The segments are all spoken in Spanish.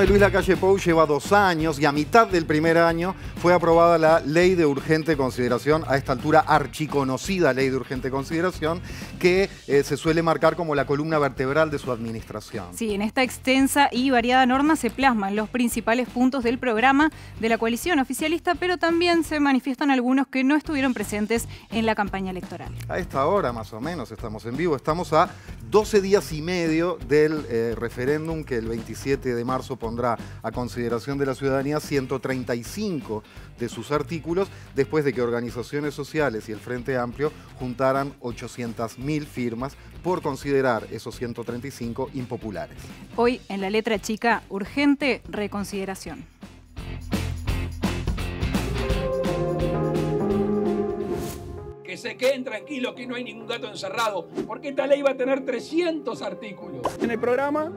de Luis Lacalle Pou lleva dos años y a mitad del primer año fue aprobada la ley de urgente consideración, a esta altura archiconocida ley de urgente consideración, que eh, se suele marcar como la columna vertebral de su administración. Sí, en esta extensa y variada norma se plasman los principales puntos del programa de la coalición oficialista, pero también se manifiestan algunos que no estuvieron presentes en la campaña electoral. A esta hora más o menos estamos en vivo, estamos a 12 días y medio del eh, referéndum que el 27 de marzo por pondrá a consideración de la ciudadanía 135 de sus artículos después de que organizaciones sociales y el Frente Amplio juntaran 800.000 firmas por considerar esos 135 impopulares. Hoy en la letra chica, urgente reconsideración. que se queden tranquilos, que no hay ningún gato encerrado, porque esta ley va a tener 300 artículos. En el programa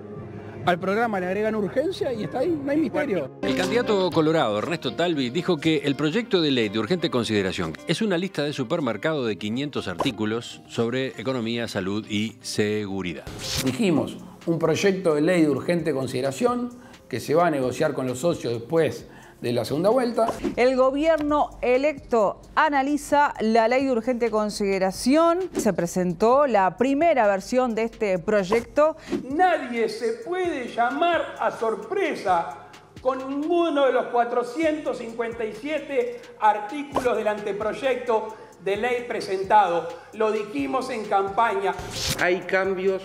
al programa le agregan urgencia y está ahí, no hay misterio. El candidato colorado Ernesto Talvi dijo que el proyecto de ley de urgente consideración es una lista de supermercado de 500 artículos sobre economía, salud y seguridad. Dijimos, un proyecto de ley de urgente consideración que se va a negociar con los socios después de la segunda vuelta. El gobierno electo analiza la ley de urgente consideración. Se presentó la primera versión de este proyecto. Nadie se puede llamar a sorpresa con ninguno de los 457 artículos del anteproyecto de ley presentado. Lo dijimos en campaña. Hay cambios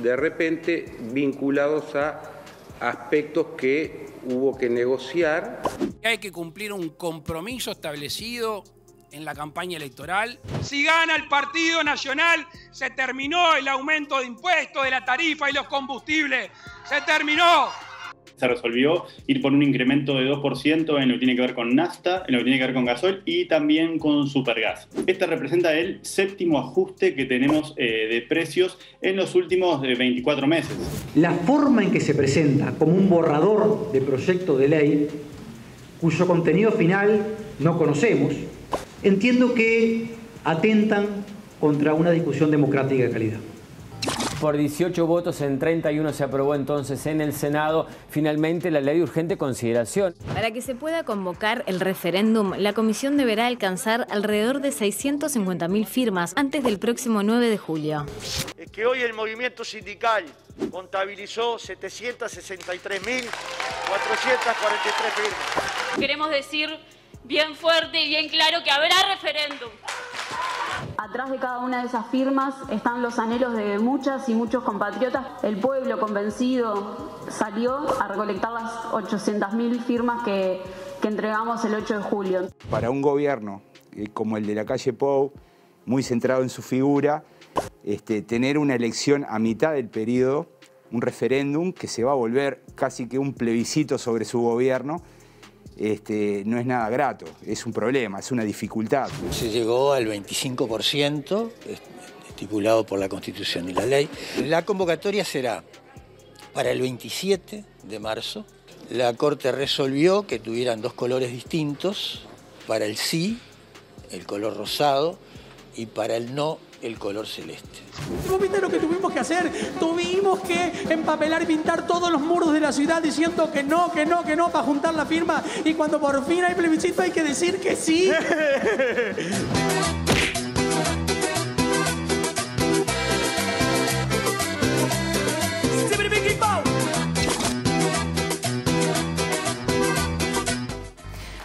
de repente vinculados a aspectos que hubo que negociar. Hay que cumplir un compromiso establecido en la campaña electoral. Si gana el Partido Nacional, se terminó el aumento de impuestos, de la tarifa y los combustibles. Se terminó se resolvió ir por un incremento de 2% en lo que tiene que ver con nafta, en lo que tiene que ver con gasoil y también con supergas. Este representa el séptimo ajuste que tenemos eh, de precios en los últimos 24 eh, meses. La forma en que se presenta como un borrador de proyecto de ley, cuyo contenido final no conocemos, entiendo que atentan contra una discusión democrática de calidad. Por 18 votos en 31 se aprobó entonces en el Senado finalmente la ley de urgente consideración. Para que se pueda convocar el referéndum, la comisión deberá alcanzar alrededor de 650.000 firmas antes del próximo 9 de julio. Es que hoy el movimiento sindical contabilizó 763.443 firmas. Queremos decir bien fuerte y bien claro que habrá referéndum. Atrás de cada una de esas firmas están los anhelos de muchas y muchos compatriotas. El pueblo convencido salió a recolectar las 800.000 firmas que, entregamos el 8 de julio. Para un gobierno eh, como el de la calle Pou, muy centrado en su figura, este, tener una elección a mitad del periodo, un referéndum que se va a volver casi que un plebiscito sobre su gobierno, este, no es nada grato, es un problema, es una dificultad. Se llegó al 25% estipulado por la Constitución y la ley. La convocatoria será para el 27 de marzo. La Corte resolvió que tuvieran dos colores distintos, para el sí, el color rosado, y para el no, el color celeste. ¿No viste lo que tuvimos que hacer? Tuvimos que empapelar y pintar todos los muros de la ciudad diciendo que no, que no, que no, para juntar la firma. Y cuando por fin hay plebiscito hay que decir que sí.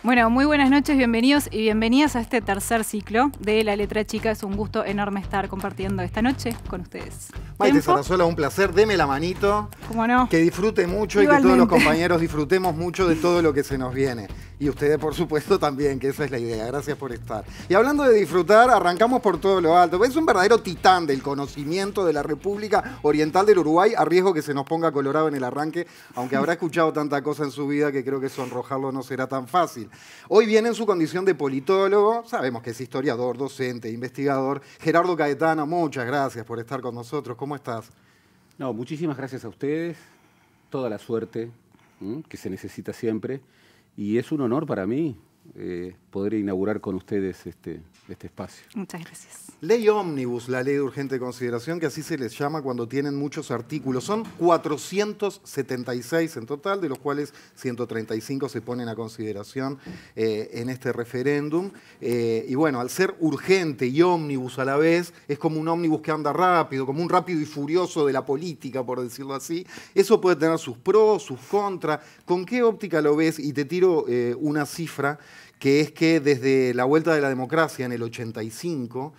Bueno, muy buenas noches, bienvenidos y bienvenidas a este tercer ciclo de La Letra Chica. Es un gusto enorme estar compartiendo esta noche con ustedes. Maite Sarazuela, un placer, deme la manito. Cómo no. Que disfrute mucho y que todos los compañeros disfrutemos mucho de todo lo que se nos viene. Y ustedes, por supuesto, también, que esa es la idea. Gracias por estar. Y hablando de disfrutar, arrancamos por todo lo alto. Es un verdadero titán del conocimiento de la República Oriental del Uruguay, a riesgo que se nos ponga colorado en el arranque, aunque habrá escuchado tanta cosa en su vida que creo que sonrojarlo no será tan fácil. Hoy viene en su condición de politólogo, sabemos que es historiador, docente, investigador. Gerardo Caetano, muchas gracias por estar con nosotros. ¿Cómo estás? No, muchísimas gracias a ustedes. Toda la suerte que se necesita siempre. Y es un honor para mí eh, poder inaugurar con ustedes este, este espacio. Muchas gracias. Ley ómnibus, la ley de urgente consideración, que así se les llama cuando tienen muchos artículos. Son 476 en total, de los cuales 135 se ponen a consideración eh, en este referéndum. Eh, y bueno, al ser urgente y ómnibus a la vez, es como un ómnibus que anda rápido, como un rápido y furioso de la política, por decirlo así. Eso puede tener sus pros, sus contras. ¿Con qué óptica lo ves? Y te tiro eh, una cifra, que es que desde la vuelta de la democracia en el 85,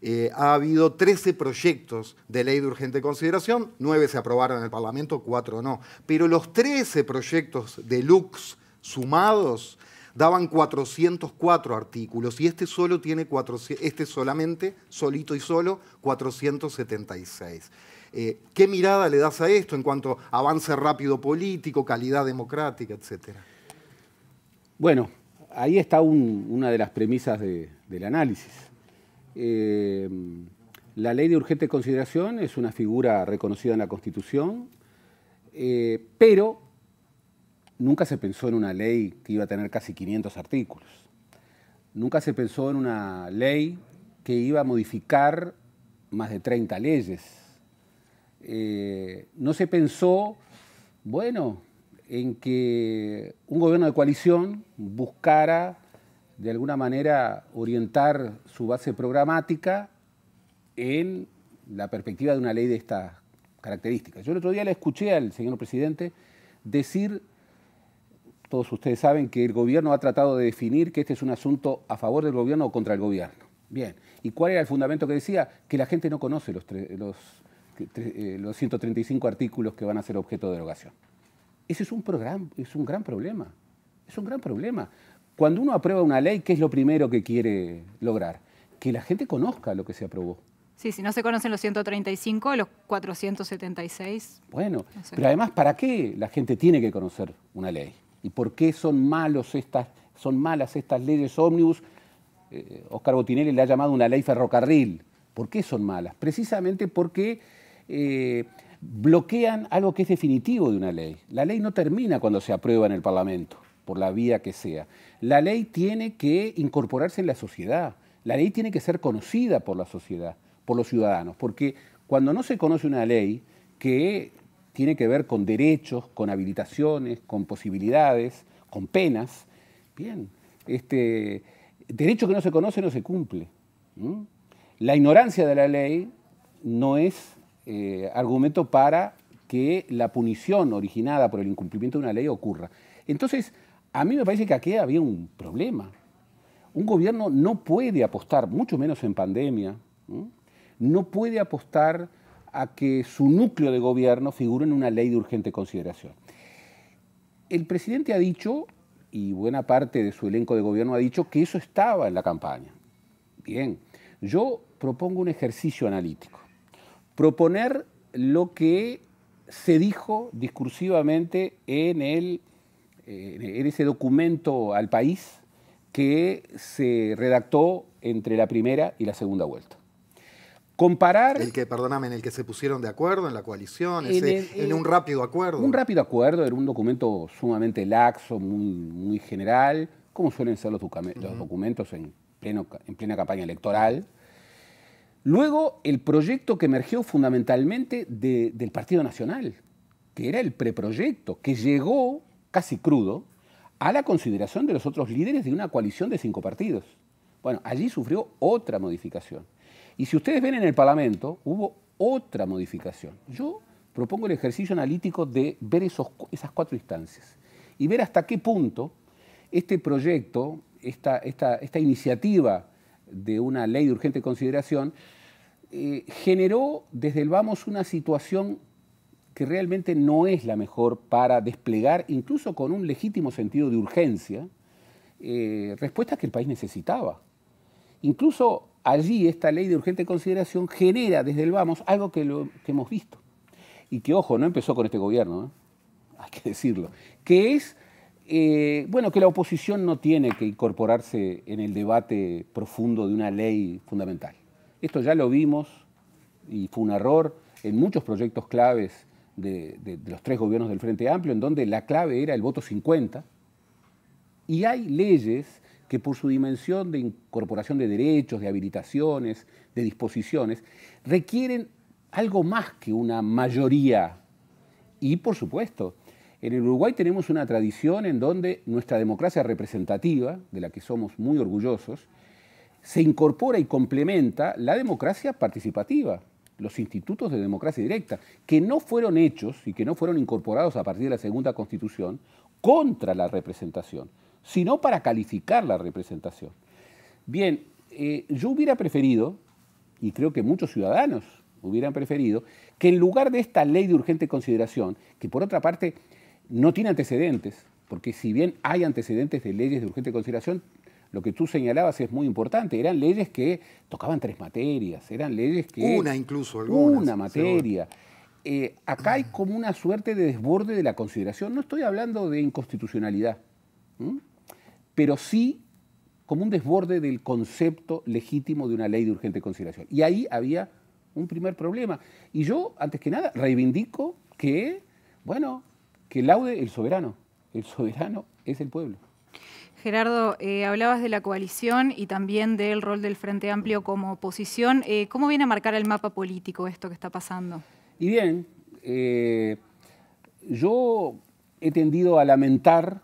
eh, ha habido 13 proyectos de ley de urgente consideración, 9 se aprobaron en el Parlamento, 4 no. Pero los 13 proyectos de Lux sumados daban 404 artículos y este solo tiene este solamente, solito y solo, 476. Eh, ¿Qué mirada le das a esto en cuanto a avance rápido político, calidad democrática, etcétera? Bueno, ahí está una de las premisas del análisis. Eh, la ley de urgente consideración es una figura reconocida en la Constitución, eh, pero nunca se pensó en una ley que iba a tener casi 500 artículos. Nunca se pensó en una ley que iba a modificar más de 30 leyes. Eh, no se pensó, bueno, en que un gobierno de coalición buscara de alguna manera orientar su base programática en la perspectiva de una ley de estas características. Yo el otro día le escuché al señor presidente decir, todos ustedes saben que el gobierno ha tratado de definir que este es un asunto a favor del gobierno o contra el gobierno. Bien, ¿y cuál era el fundamento que decía? Que la gente no conoce los, los, 135 eh, artículos que van a ser objeto de derogación. Ese es un, es un gran problema. Es un gran problema. Cuando uno aprueba una ley, ¿qué es lo primero que quiere lograr? Que la gente conozca lo que se aprobó. Sí, si no se conocen los 135, los 476. Bueno, pero además, ¿para qué la gente tiene que conocer una ley? ¿Y por qué son, malos estas, son malas estas leyes ómnibus? Eh, Oscar Botinelli le ha llamado una ley ferrocarril. ¿Por qué son malas? Precisamente porque eh, bloquean algo que es definitivo de una ley. La ley no termina cuando se aprueba en el Parlamento por la vía que sea. La ley tiene que incorporarse en la sociedad, la ley tiene que ser conocida por la sociedad, por los ciudadanos, porque cuando no se conoce una ley que tiene que ver con derechos, con habilitaciones, con posibilidades, con penas, bien, este derecho que no se conoce no se cumple. La ignorancia de la ley no es eh, argumento para que la punición originada por el incumplimiento de una ley ocurra. Entonces, a mí me parece que aquí había un problema. Un gobierno no puede apostar, mucho menos en pandemia, no, puede apostar a que su núcleo de gobierno figure en una ley de urgente consideración. El presidente ha dicho, y buena parte de su elenco de gobierno ha dicho, que eso estaba en la campaña. Bien, yo propongo un ejercicio analítico. Proponer lo que se dijo discursivamente en el e-, en ese documento al país que se redactó entre la primera y la segunda vuelta. Comparar... El que, perdóname, en el que se pusieron de acuerdo, en la coalición, en, eh, un rápido acuerdo. Un rápido acuerdo, era un documento sumamente laxo, muy, general, como suelen ser los, documentos en, plena campaña electoral. Luego, el proyecto que emergió fundamentalmente del Partido Nacional, que era el preproyecto, que llegó casi crudo, a la consideración de los otros líderes de una coalición de cinco partidos. Bueno, allí sufrió otra modificación. Y si ustedes ven en el Parlamento, hubo otra modificación. Yo propongo el ejercicio analítico de ver esas cuatro instancias y ver hasta qué punto este proyecto, esta, iniciativa de una ley de urgente consideración, eh, generó desde el vamos una situación que realmente no es la mejor para desplegar, incluso con un legítimo sentido de urgencia, eh, respuestas que el país necesitaba. Incluso allí esta ley de urgente consideración genera desde el vamos algo que, hemos visto. Y que, ojo, no empezó con este gobierno, ¿eh? hay que decirlo, que es eh, bueno, que la oposición no tiene que incorporarse en el debate profundo de una ley fundamental. Esto ya lo vimos y fue un error en muchos proyectos claves de, los tres gobiernos del Frente Amplio, en donde la clave era el voto 50, y hay leyes que por su dimensión de incorporación de derechos, de habilitaciones, de disposiciones, requieren algo más que una mayoría. Y por supuesto, en el Uruguay tenemos una tradición en donde nuestra democracia representativa, de la que somos muy orgullosos, se incorpora y complementa la democracia participativa, los institutos de democracia directa, que no fueron hechos y que no fueron incorporados a partir de la segunda constitución contra la representación, sino para calificar la representación. Bien, eh, yo hubiera preferido, y creo que muchos ciudadanos hubieran preferido, que en lugar de esta ley de urgente consideración, que por otra parte no tiene antecedentes, porque si bien hay antecedentes de leyes de urgente consideración, lo que tú señalabas es muy importante. Eran leyes que tocaban tres materias, eran leyes que... Una incluso, alguna Una materia. Eh, acá hay como una suerte de desborde de la consideración. No estoy hablando de inconstitucionalidad, pero sí como un desborde del concepto legítimo de una ley de urgente consideración. Y ahí había un primer problema. Y yo, antes que nada, reivindico que, bueno, que laude el soberano. El soberano es el pueblo. Gerardo, eh, hablabas de la coalición y también del rol del Frente Amplio como oposición. Eh, ¿Cómo viene a marcar el mapa político esto que está pasando? Y bien, eh, yo he tendido a lamentar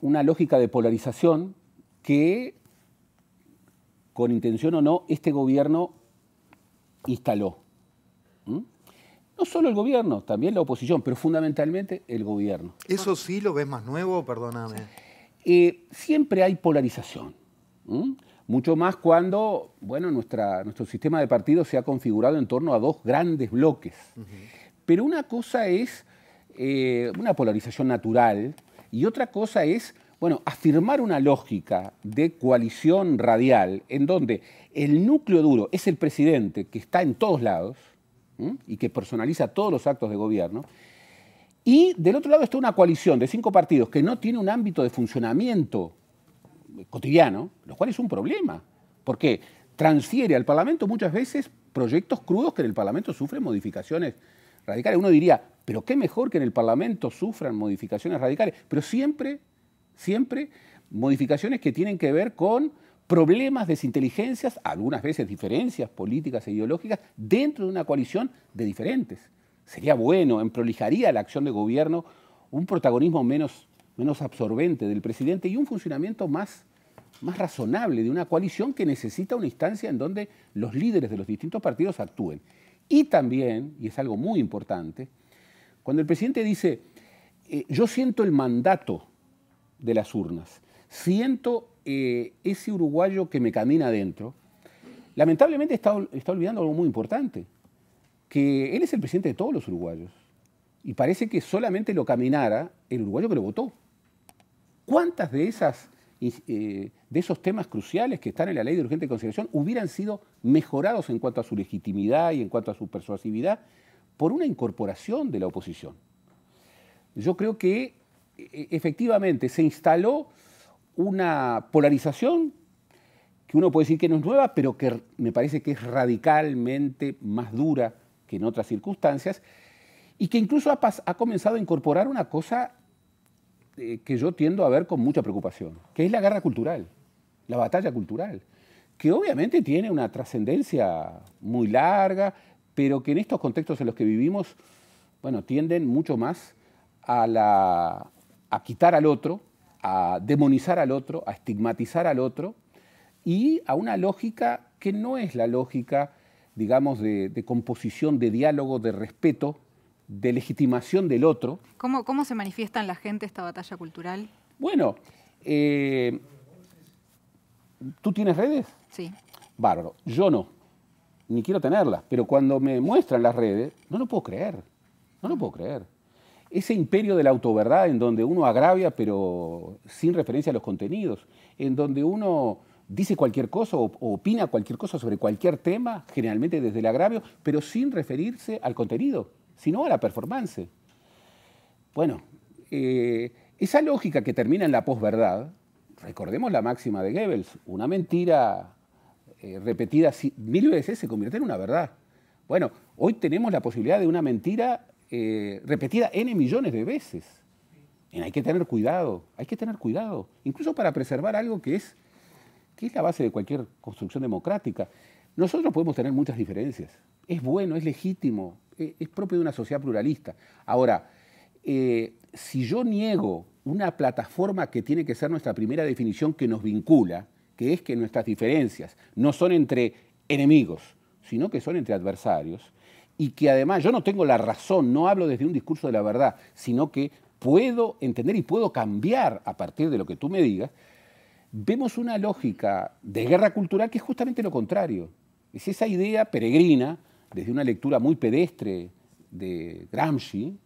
una lógica de polarización que, con intención o no, este gobierno instaló. ¿Mm? No solo el gobierno, también la oposición, pero fundamentalmente el gobierno. ¿Eso sí lo ves más nuevo? Perdóname. Eh, siempre hay polarización. Mucho más cuando bueno, nuestra, nuestro sistema de partidos se ha configurado en torno a dos grandes bloques. Pero una cosa es eh, una polarización natural y otra cosa es bueno, afirmar una lógica de coalición radial en donde el núcleo duro es el presidente que está en todos lados y que personaliza todos los actos de gobierno y del otro lado está una coalición de cinco partidos que no tiene un ámbito de funcionamiento cotidiano, lo cual es un problema, porque transfiere al Parlamento muchas veces proyectos crudos que en el Parlamento sufren modificaciones radicales. Uno diría, pero qué mejor que en el Parlamento sufran modificaciones radicales, pero siempre, siempre modificaciones que tienen que ver con problemas, desinteligencias, algunas veces diferencias políticas e ideológicas dentro de una coalición de diferentes sería bueno, emprolijaría la acción de gobierno, un protagonismo menos, absorbente del presidente y un funcionamiento más, más razonable de una coalición que necesita una instancia en donde los líderes de los distintos partidos actúen. Y también, y es algo muy importante, cuando el presidente dice, eh, yo siento el mandato de las urnas, siento eh, ese uruguayo que me camina adentro, lamentablemente está olvidando algo muy importante que él es el presidente de todos los uruguayos. Y parece que solamente lo caminara el uruguayo que lo votó. ¿Cuántas de esas eh, de esos temas cruciales que están en la ley de urgente consideración hubieran sido mejorados en cuanto a su legitimidad y en cuanto a su persuasividad por una incorporación de la oposición. Yo creo que e, e, efectivamente se instaló una polarización que uno puede decir que no es nueva, pero que me parece que es radicalmente más dura en otras circunstancias, y que incluso ha, comenzado a incorporar una cosa eh, que yo tiendo a ver con mucha preocupación, que es la guerra cultural, la batalla cultural, que obviamente tiene una trascendencia muy larga, pero que en estos contextos en los que vivimos, bueno, tienden mucho más a quitar al otro, a demonizar al otro, a estigmatizar al otro, y a una lógica que no es la lógica digamos, de, composición, de diálogo, de respeto, de legitimación del otro. ¿Cómo, cómo se manifiesta en la gente esta batalla cultural? Bueno, eh, ¿tú tienes redes? Sí. Bárbaro, yo no, ni quiero tenerlas, pero cuando me muestran las redes, no lo puedo creer, no lo puedo creer. Ese imperio de la autoverdad en donde uno agravia pero sin referencia a los contenidos, en donde uno dice cualquier cosa o, opina cualquier cosa sobre cualquier tema, generalmente desde el agravio, pero sin referirse al contenido, sino a la performance. Bueno, eh, esa lógica que termina en la posverdad, recordemos la máxima de Goebbels, una mentira eh, repetida mil veces se convierte en una verdad. Bueno, hoy tenemos la posibilidad de una mentira eh, repetida n millones de veces. hay que tener cuidado, hay que tener cuidado, incluso para preservar algo que es que es la base de cualquier construcción democrática. Nosotros podemos tener muchas diferencias. Es bueno, es legítimo, e-, es, propio de una sociedad pluralista. Ahora, eh, si yo niego una plataforma que tiene que ser nuestra primera definición que nos vincula, que es que nuestras diferencias no son entre enemigos, sino que son entre adversarios, y que además yo no tengo la razón, no hablo desde un discurso de la verdad, sino que puedo entender y puedo cambiar a partir de lo que tú me digas, vemos una lógica de guerra cultural que es justamente lo contrario. Es esa idea peregrina, desde una lectura muy pedestre de Gramsci,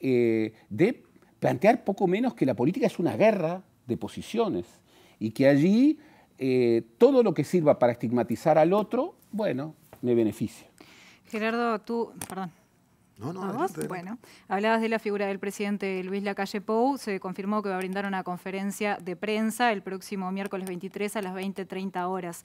eh, de plantear poco menos que la política es una guerra de posiciones y que allí eh, todo lo que sirva para estigmatizar al otro, bueno, me beneficia. Gerardo, tú, perdón. Bueno, hablabas de la figura del presidente Luis Lacalle Pou. Se confirmó que va a brindar una conferencia de prensa el próximo miércoles 23 a las 20.30 horas.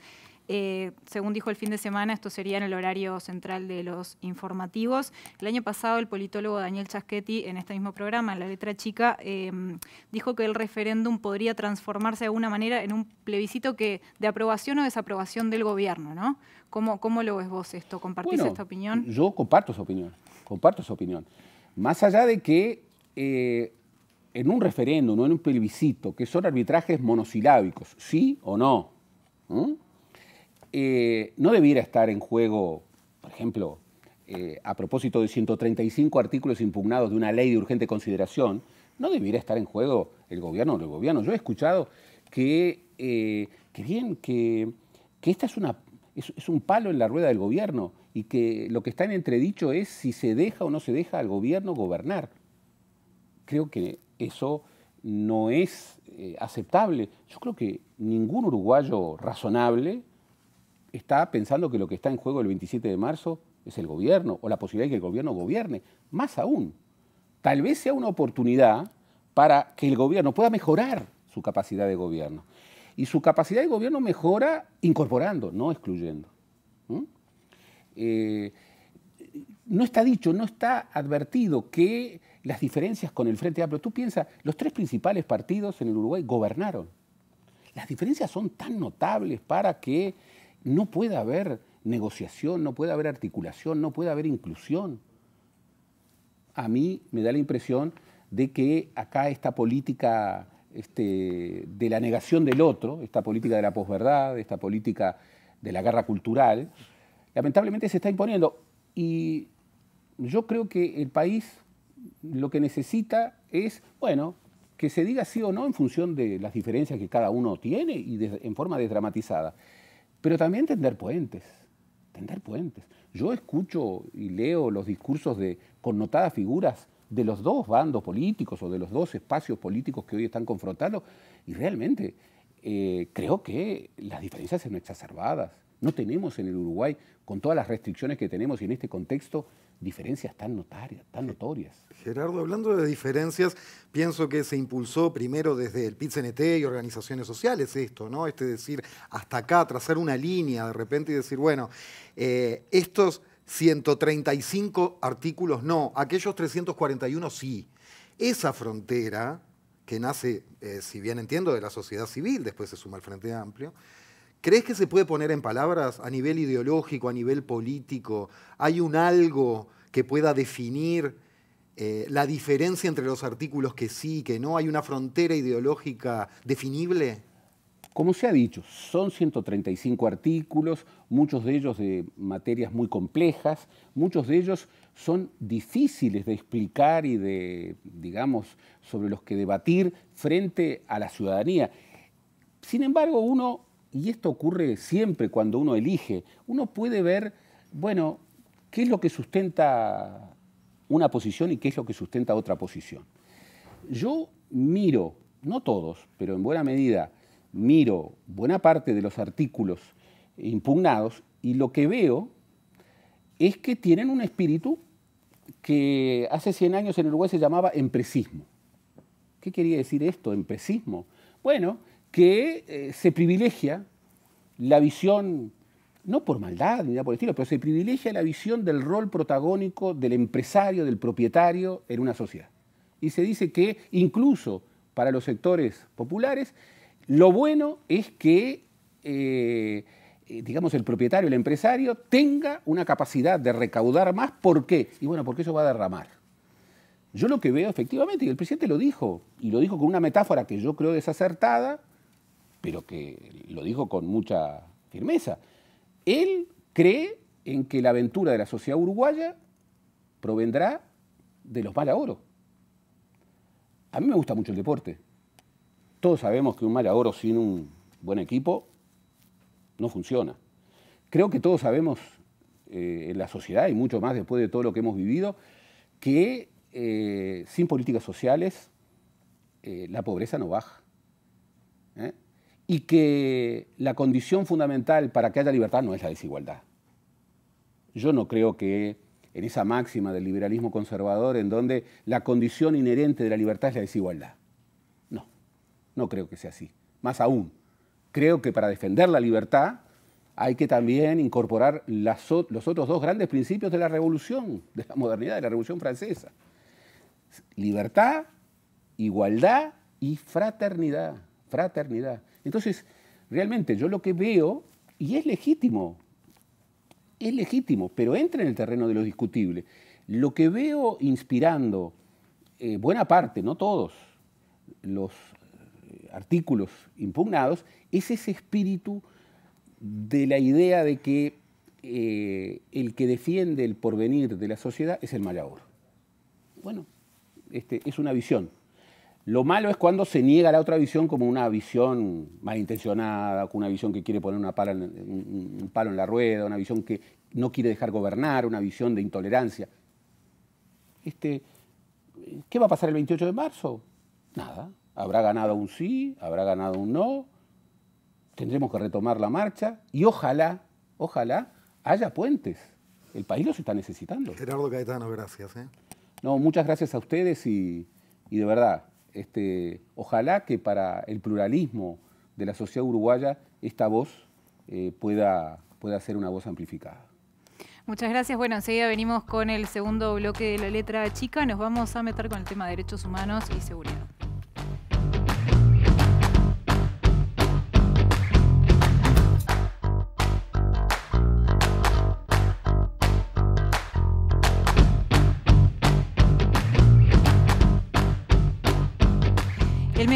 Eh, según dijo el fin de semana, esto sería en el horario central de los informativos. El año pasado, el politólogo Daniel Chaschetti, en este mismo programa, en La Letra Chica, em, dijo que el referéndum podría transformarse de alguna manera en un plebiscito que de aprobación o desaprobación del gobierno, ¿no? ¿Cómo, cómo lo ves vos esto? ¿Compartís esta opinión? Yo comparto esa opinión comparto su opinión. Más allá de que eh, en un referéndum, no en un plebiscito, que son arbitrajes monosilábicos, sí o no, ¿Mm? eh, no debiera estar en juego, por ejemplo, eh, a propósito de 135 artículos impugnados de una ley de urgente consideración, no debiera estar en juego el gobierno o el gobierno. Yo he escuchado que, que bien, que, que, esta es una es, un palo en la rueda del gobierno y que lo que está en entredicho es si se deja o no se deja al gobierno gobernar. Creo que eso no es eh, aceptable. Yo creo que ningún uruguayo razonable está pensando que lo que está en juego el 27 de marzo es el gobierno o la posibilidad de que el gobierno gobierne. Más aún, tal vez sea una oportunidad para que el gobierno pueda mejorar su capacidad de gobierno y su capacidad de gobierno mejora incorporando, no excluyendo. Eh, no está dicho, no está advertido que las diferencias con el Frente Amplio, tú piensas, los tres principales partidos en el Uruguay gobernaron. Las diferencias son tan notables para que no pueda haber negociación, no pueda haber articulación, no pueda haber inclusión. A mí me da la impresión de que acá esta política este, de la negación del otro, esta política de la posverdad, esta política de la guerra cultural, lamentablemente se está imponiendo. Y yo creo que el país lo que necesita es, bueno, que se diga sí o no en función de las diferencias que cada uno tiene y en forma desdramatizada. Pero también tender puentes, tender puentes. Yo escucho y leo los discursos de connotadas figuras de los dos bandos políticos o de los dos espacios políticos que hoy están confrontados. Y realmente eh, creo que las diferencias son exacerbadas. No tenemos en el Uruguay, con todas las restricciones que tenemos y en este contexto, diferencias tan notarias, tan notorias. Gerardo, hablando de diferencias, pienso que se impulsó primero desde el pit y organizaciones sociales esto, ¿no? Este decir, hasta acá, trazar una línea de repente y decir, bueno, eh, estos 135 artículos no, aquellos 341 sí. Esa frontera, que nace, eh, si bien entiendo, de la sociedad civil, después se suma al Frente Amplio, ¿crees que se puede poner en palabras a nivel ideológico, a nivel político? ¿Hay un algo que pueda definir eh, la diferencia entre los artículos que sí y que no? ¿Hay una frontera ideológica definible? Como se ha dicho, son 135 artículos, muchos de ellos de materias muy complejas, muchos de ellos son difíciles de explicar y de, digamos, sobre los que debatir frente a la ciudadanía. Sin embargo, uno, y esto ocurre siempre cuando uno elige, uno puede ver, bueno, qué es lo que sustenta una posición y qué es lo que sustenta otra posición. Yo miro, no todos, pero en buena medida, miro buena parte de los artículos impugnados y lo que veo es que tienen un espíritu que hace 100 años en Uruguay se llamaba empresismo. ¿Qué quería decir esto, empresismo? Bueno, que eh, se privilegia la visión, no por maldad ni nada por el estilo, pero se privilegia la visión del rol protagónico del empresario, del propietario en una sociedad. Y se dice que incluso para los sectores populares lo bueno es que, eh, eh, digamos, el propietario, el empresario, tenga una capacidad de recaudar más. ¿Por qué? Y bueno, porque eso va a derramar. Yo lo que veo efectivamente, y el presidente lo dijo, y lo dijo con una metáfora que yo creo desacertada, pero que lo dijo con mucha firmeza. Él cree en que la aventura de la sociedad uruguaya provendrá de los mal A mí me gusta mucho el deporte, todos sabemos que un mal ahorro sin un buen equipo no funciona. Creo que todos sabemos eh, en la sociedad, y mucho más después de todo lo que hemos vivido, que eh, sin políticas sociales eh, la pobreza no baja. Y que la condición fundamental para que haya libertad no es la desigualdad. Yo no creo que en esa máxima del liberalismo conservador, en donde la condición inherente de la libertad es la desigualdad. No creo que sea así. Más aún, creo que para defender la libertad hay que también incorporar los otros dos grandes principios de la revolución, de la modernidad, de la revolución francesa. Libertad, igualdad y fraternidad. Fraternidad. Entonces, realmente yo lo que veo, y es legítimo, es legítimo, pero entra en el terreno de lo discutible. Lo que veo inspirando eh, buena parte, no todos, los artículos impugnados, es ese espíritu de la idea de que eh, el que defiende el porvenir de la sociedad es el mayor. Bueno, este, es una visión. Lo malo es cuando se niega la otra visión como una visión malintencionada, una visión que quiere poner un, un palo en la rueda, una visión que no quiere dejar gobernar, una visión de intolerancia. Este, ¿Qué va a pasar el 28 de marzo? Nada habrá ganado un sí, habrá ganado un no, tendremos que retomar la marcha y ojalá, ojalá haya puentes. El país los está necesitando. Gerardo Caetano, gracias. ¿eh? No, muchas gracias a ustedes y, de verdad, este, ojalá que para el pluralismo de la sociedad uruguaya esta voz eh, pueda, pueda ser una voz amplificada. Muchas gracias. Bueno, enseguida venimos con el segundo bloque de la letra chica. Nos vamos a meter con el tema de derechos humanos y seguridad.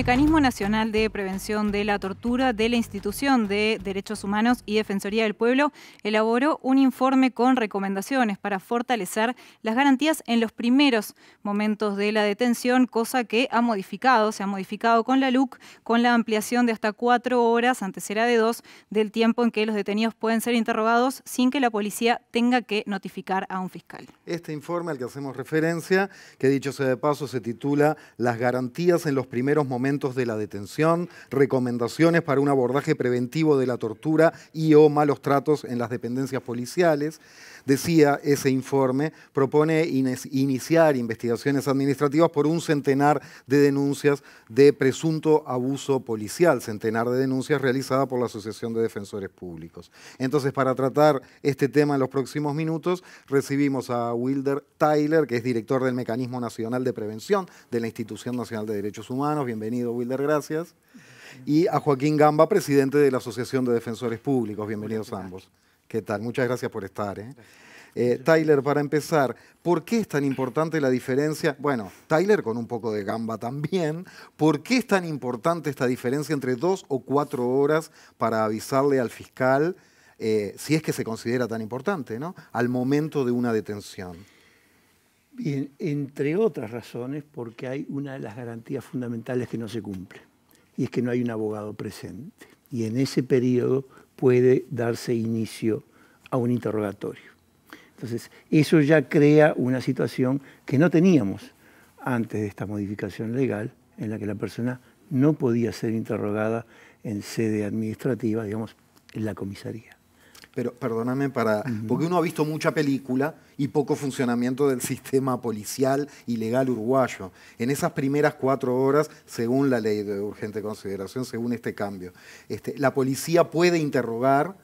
Mecanismo Nacional de Prevención de la Tortura de la Institución de Derechos Humanos y Defensoría del Pueblo elaboró un informe con recomendaciones para fortalecer las garantías en los primeros momentos de la detención, cosa que ha modificado, se ha modificado con la LUC, con la ampliación de hasta cuatro horas, antes era de dos, del tiempo en que los detenidos pueden ser interrogados sin que la policía tenga que notificar a un fiscal. Este informe al que hacemos referencia, que dicho sea de paso, se titula Las garantías en los primeros momentos de la detención, recomendaciones para un abordaje preventivo de la tortura y o malos tratos en las dependencias policiales decía ese informe, propone iniciar investigaciones administrativas por un centenar de denuncias de presunto abuso policial, centenar de denuncias realizadas por la Asociación de Defensores Públicos. Entonces, para tratar este tema en los próximos minutos, recibimos a Wilder Tyler, que es director del Mecanismo Nacional de Prevención de la Institución Nacional de Derechos Humanos. Bienvenido, Wilder, gracias. Y a Joaquín Gamba, presidente de la Asociación de Defensores Públicos. Bienvenidos ambos. ¿Qué tal? Muchas gracias por estar. ¿eh? Eh, Tyler, para empezar, ¿por qué es tan importante la diferencia? Bueno, Tyler con un poco de gamba también. ¿Por qué es tan importante esta diferencia entre dos o cuatro horas para avisarle al fiscal, eh, si es que se considera tan importante, ¿no? al momento de una detención? Bien, entre otras razones, porque hay una de las garantías fundamentales que no se cumple, y es que no hay un abogado presente. Y en ese periodo puede darse inicio a un interrogatorio. Entonces, eso ya crea una situación que no teníamos antes de esta modificación legal, en la que la persona no podía ser interrogada en sede administrativa, digamos, en la comisaría pero perdóname para. Porque uno ha visto mucha película y poco funcionamiento del sistema policial y legal uruguayo. En esas primeras cuatro horas, según la ley de urgente consideración, según este cambio, este, la policía puede interrogar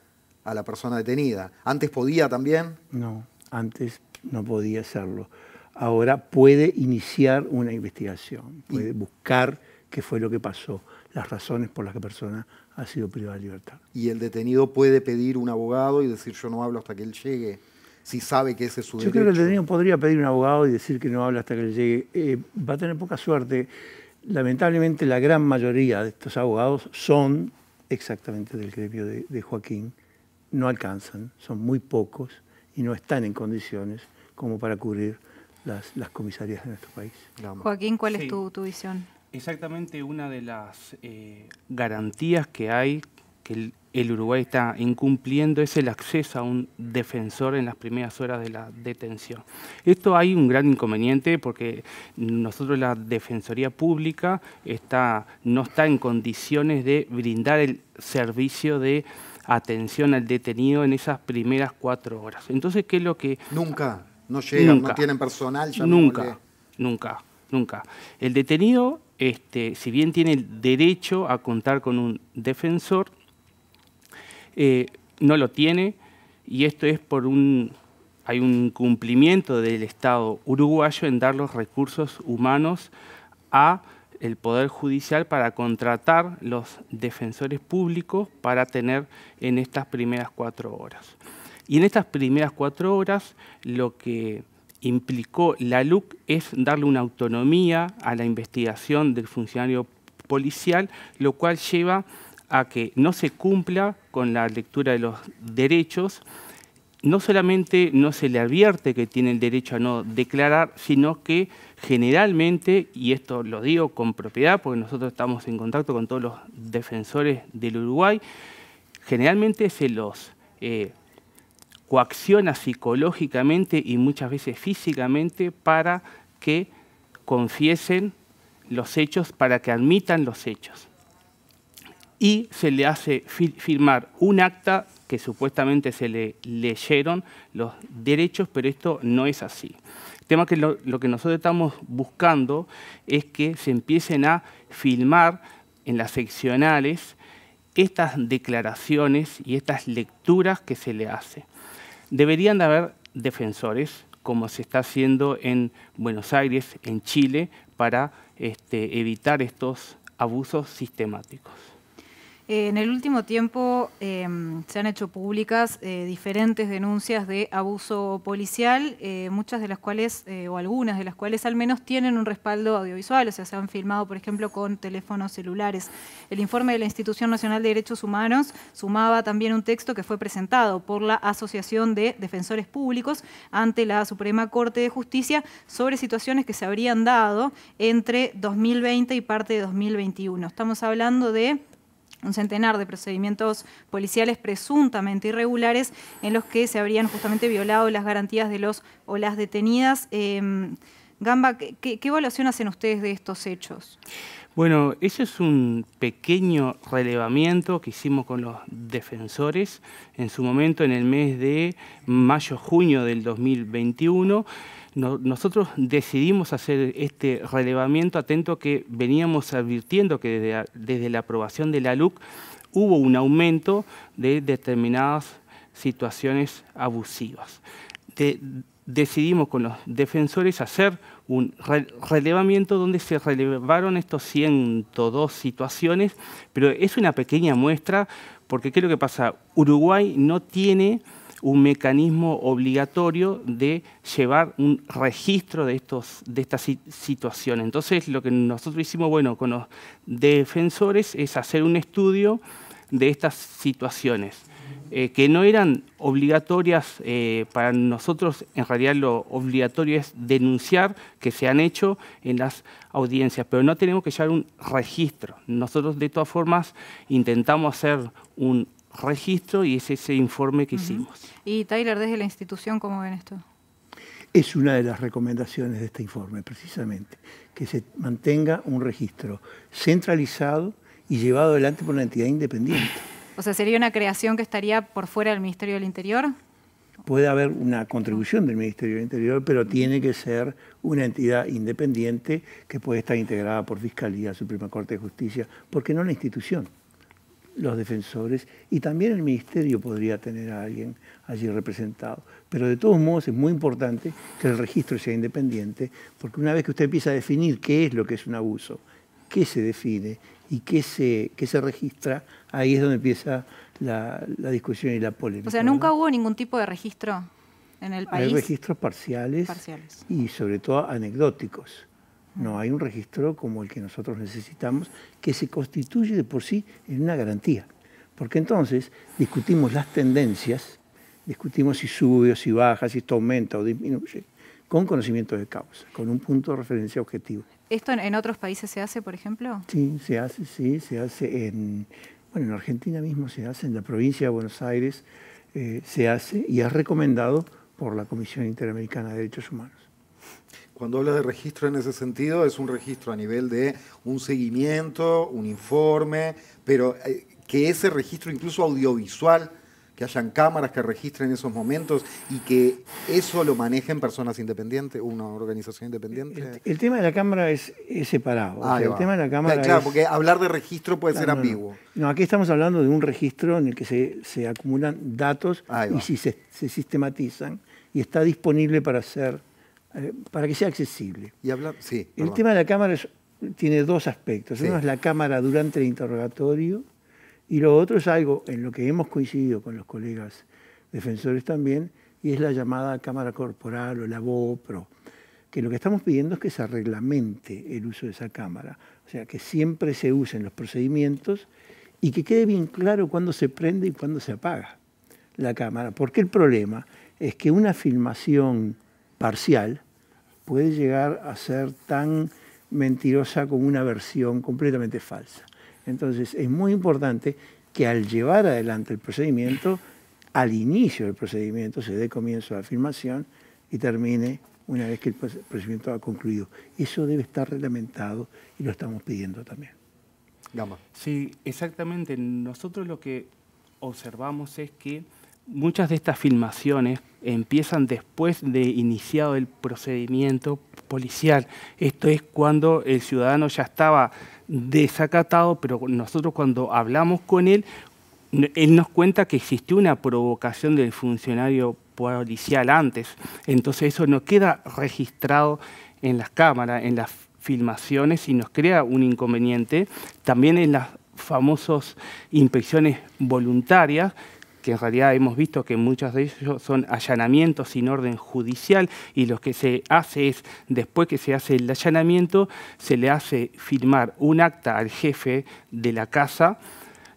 a la persona detenida. ¿Antes podía también? No, antes no podía hacerlo. Ahora puede iniciar una investigación, puede buscar qué fue lo que pasó, las razones por las que la persona ha sido privada de libertad. ¿Y el detenido puede pedir un abogado y decir yo no hablo hasta que él llegue? Si sabe que ese es su derecho. Yo creo que el detenido podría pedir un abogado y decir que no habla hasta que él llegue. Eh, va a tener poca suerte. Lamentablemente la gran mayoría de estos abogados son exactamente del gremio de, Joaquín. No alcanzan, son muy pocos y no están en condiciones como para cubrir las, las comisarías de nuestro país. Joaquín, ¿cuál es tu, tu visión? Exactamente una de las eh, garantías que hay que el, Uruguay está incumpliendo es el acceso a un defensor en las primeras horas de la detención. Esto hay un gran inconveniente porque nosotros la Defensoría Pública está, no está en condiciones de brindar el servicio de atención al detenido en esas primeras cuatro horas. Entonces, ¿qué es lo que...? Nunca, no llegan, no tienen personal. nunca, nunca, nunca. El detenido este, si bien tiene el derecho a contar con un defensor, eh, no lo tiene y esto es por un, hay un incumplimiento del Estado uruguayo en dar los recursos humanos a el Poder Judicial para contratar los defensores públicos para tener en estas primeras cuatro horas. Y en estas primeras cuatro horas lo que implicó la LUC es darle una autonomía a la investigación del funcionario policial, lo cual lleva a que no se cumpla con la lectura de los derechos, no solamente no se le advierte que tiene el derecho a no declarar, sino que generalmente, y esto lo digo con propiedad porque nosotros estamos en contacto con todos los defensores del Uruguay, generalmente se los eh, coacciona psicológicamente y muchas veces físicamente para que confiesen los hechos, para que admitan los hechos. Y se le hace firmar un acta que supuestamente se le leyeron los derechos, pero esto no es así. El tema que lo, lo, que nosotros estamos buscando es que se empiecen a filmar en las seccionales estas declaraciones y estas lecturas que se le hace deberían haber defensores, como se está haciendo en Buenos Aires, en Chile, para este, evitar estos abusos sistemáticos. Eh, en el último tiempo em, se han hecho públicas eh, diferentes denuncias de abuso policial, eh, muchas de las cuales, o algunas de las cuales al menos tienen un respaldo audiovisual, o sea, se han filmado, por ejemplo, con teléfonos celulares. El informe de la Institución Nacional de Derechos Humanos sumaba también un texto que fue presentado por la Asociación de Defensores Públicos ante la Suprema Corte de Justicia sobre situaciones que se habrían dado entre 2020 y parte de 2021. Estamos hablando de un centenar de procedimientos policiales presuntamente irregulares en los que se habrían justamente violado las garantías de los o las detenidas. Eh, Gamba, ¿qué, evaluación hacen ustedes de estos hechos? Bueno, eso es un pequeño relevamiento que hicimos con los defensores en su momento en el mes de mayo-junio del 2021 nosotros decidimos hacer este relevamiento atento que veníamos advirtiendo que desde, la aprobación de la LUC hubo un aumento de determinadas situaciones abusivas. decidimos con los defensores hacer un relevamiento donde se relevaron estas 102 situaciones, pero es una pequeña muestra porque ¿qué es lo que pasa? Uruguay no tiene un mecanismo obligatorio de llevar un registro de, estos, de esta situación. Entonces, lo que nosotros hicimos bueno, con los defensores es hacer un estudio de estas situaciones. Eh, que no eran obligatorias eh, para nosotros, en realidad lo obligatorio es denunciar que se han hecho en las audiencias, pero no tenemos que llevar un registro. Nosotros de todas formas intentamos hacer un registro y es ese informe que hicimos. ¿Y Tyler desde la institución cómo ven esto? Es una de las recomendaciones de este informe, precisamente, que se mantenga un registro centralizado y llevado adelante por una entidad independiente. O sea, ¿sería una creación que estaría por fuera del Ministerio del Interior? Puede haber una contribución del Ministerio del Interior, pero tiene que ser una entidad independiente que puede estar integrada por Fiscalía, Suprema Corte de Justicia, porque no la institución los defensores y también el ministerio podría tener a alguien allí representado. Pero de todos modos es muy importante que el registro sea independiente, porque una vez que usted empieza a definir qué es lo que es un abuso, qué se define y qué se, se registra, ahí es donde empieza la, discusión y la polémica. O sea, nunca hubo ningún tipo de registro en el país. Hay registros parciales. y sobre todo anecdóticos. No hay un registro como el que nosotros necesitamos que se constituye de por sí en una garantía. Porque entonces discutimos las tendencias, discutimos si sube o si baja, si esto aumenta o disminuye, con conocimiento de causa, con un punto de referencia objetivo. ¿Esto en otros países se hace, por ejemplo? Sí, se hace, sí, se hace en, bueno, en Argentina mismo se hace, en la provincia de Buenos Aires eh, se hace y es recomendado por la Comisión Interamericana de Derechos Humanos cuando habla de registro en ese sentido, es un registro a nivel de un seguimiento, un informe, pero eh, que ese registro incluso audiovisual, que hayan cámaras que registren esos momentos y que eso lo manejen personas independientes, una organización independiente. El, tema de la cámara es, separado. el tema de la cámara claro, porque hablar de registro puede ser ambiguo. No, aquí estamos hablando de un registro en el que se, acumulan datos y si se, se sistematizan y está disponible para ser eh, para que sea accesible. El tema de la cámara tiene dos aspectos. Uno es la cámara durante el interrogatorio y lo otro es algo en lo que hemos coincidido con los colegas defensores también, y es la llamada cámara corporal o la BOPRO, que lo que estamos pidiendo es que se reglamente el uso de esa cámara, o sea, que siempre se usen los procedimientos y que quede bien claro cuándo se prende y cuándo se apaga la cámara, porque el problema es que una filmación parcial puede llegar a ser tan mentirosa como una versión completamente falsa. Entonces es muy importante que al llevar adelante el procedimiento, al inicio del procedimiento se dé comienzo a la afirmación y termine una vez que el procedimiento ha concluido. Eso debe estar reglamentado y lo estamos pidiendo también. Gama. Sí, exactamente. Nosotros lo que observamos es que muchas de estas filmaciones empiezan después de iniciado el procedimiento policial. Esto es cuando el ciudadano ya estaba desacatado, pero nosotros cuando hablamos con él, él nos cuenta que existió una provocación del funcionario policial antes. Entonces eso no queda registrado en las cámaras, en las filmaciones y nos crea un inconveniente. También en las famosas inspecciones voluntarias, en realidad hemos visto que muchos de ellos son allanamientos sin orden judicial y lo que se hace es, después que se hace el allanamiento, se le hace firmar un acta al jefe de la casa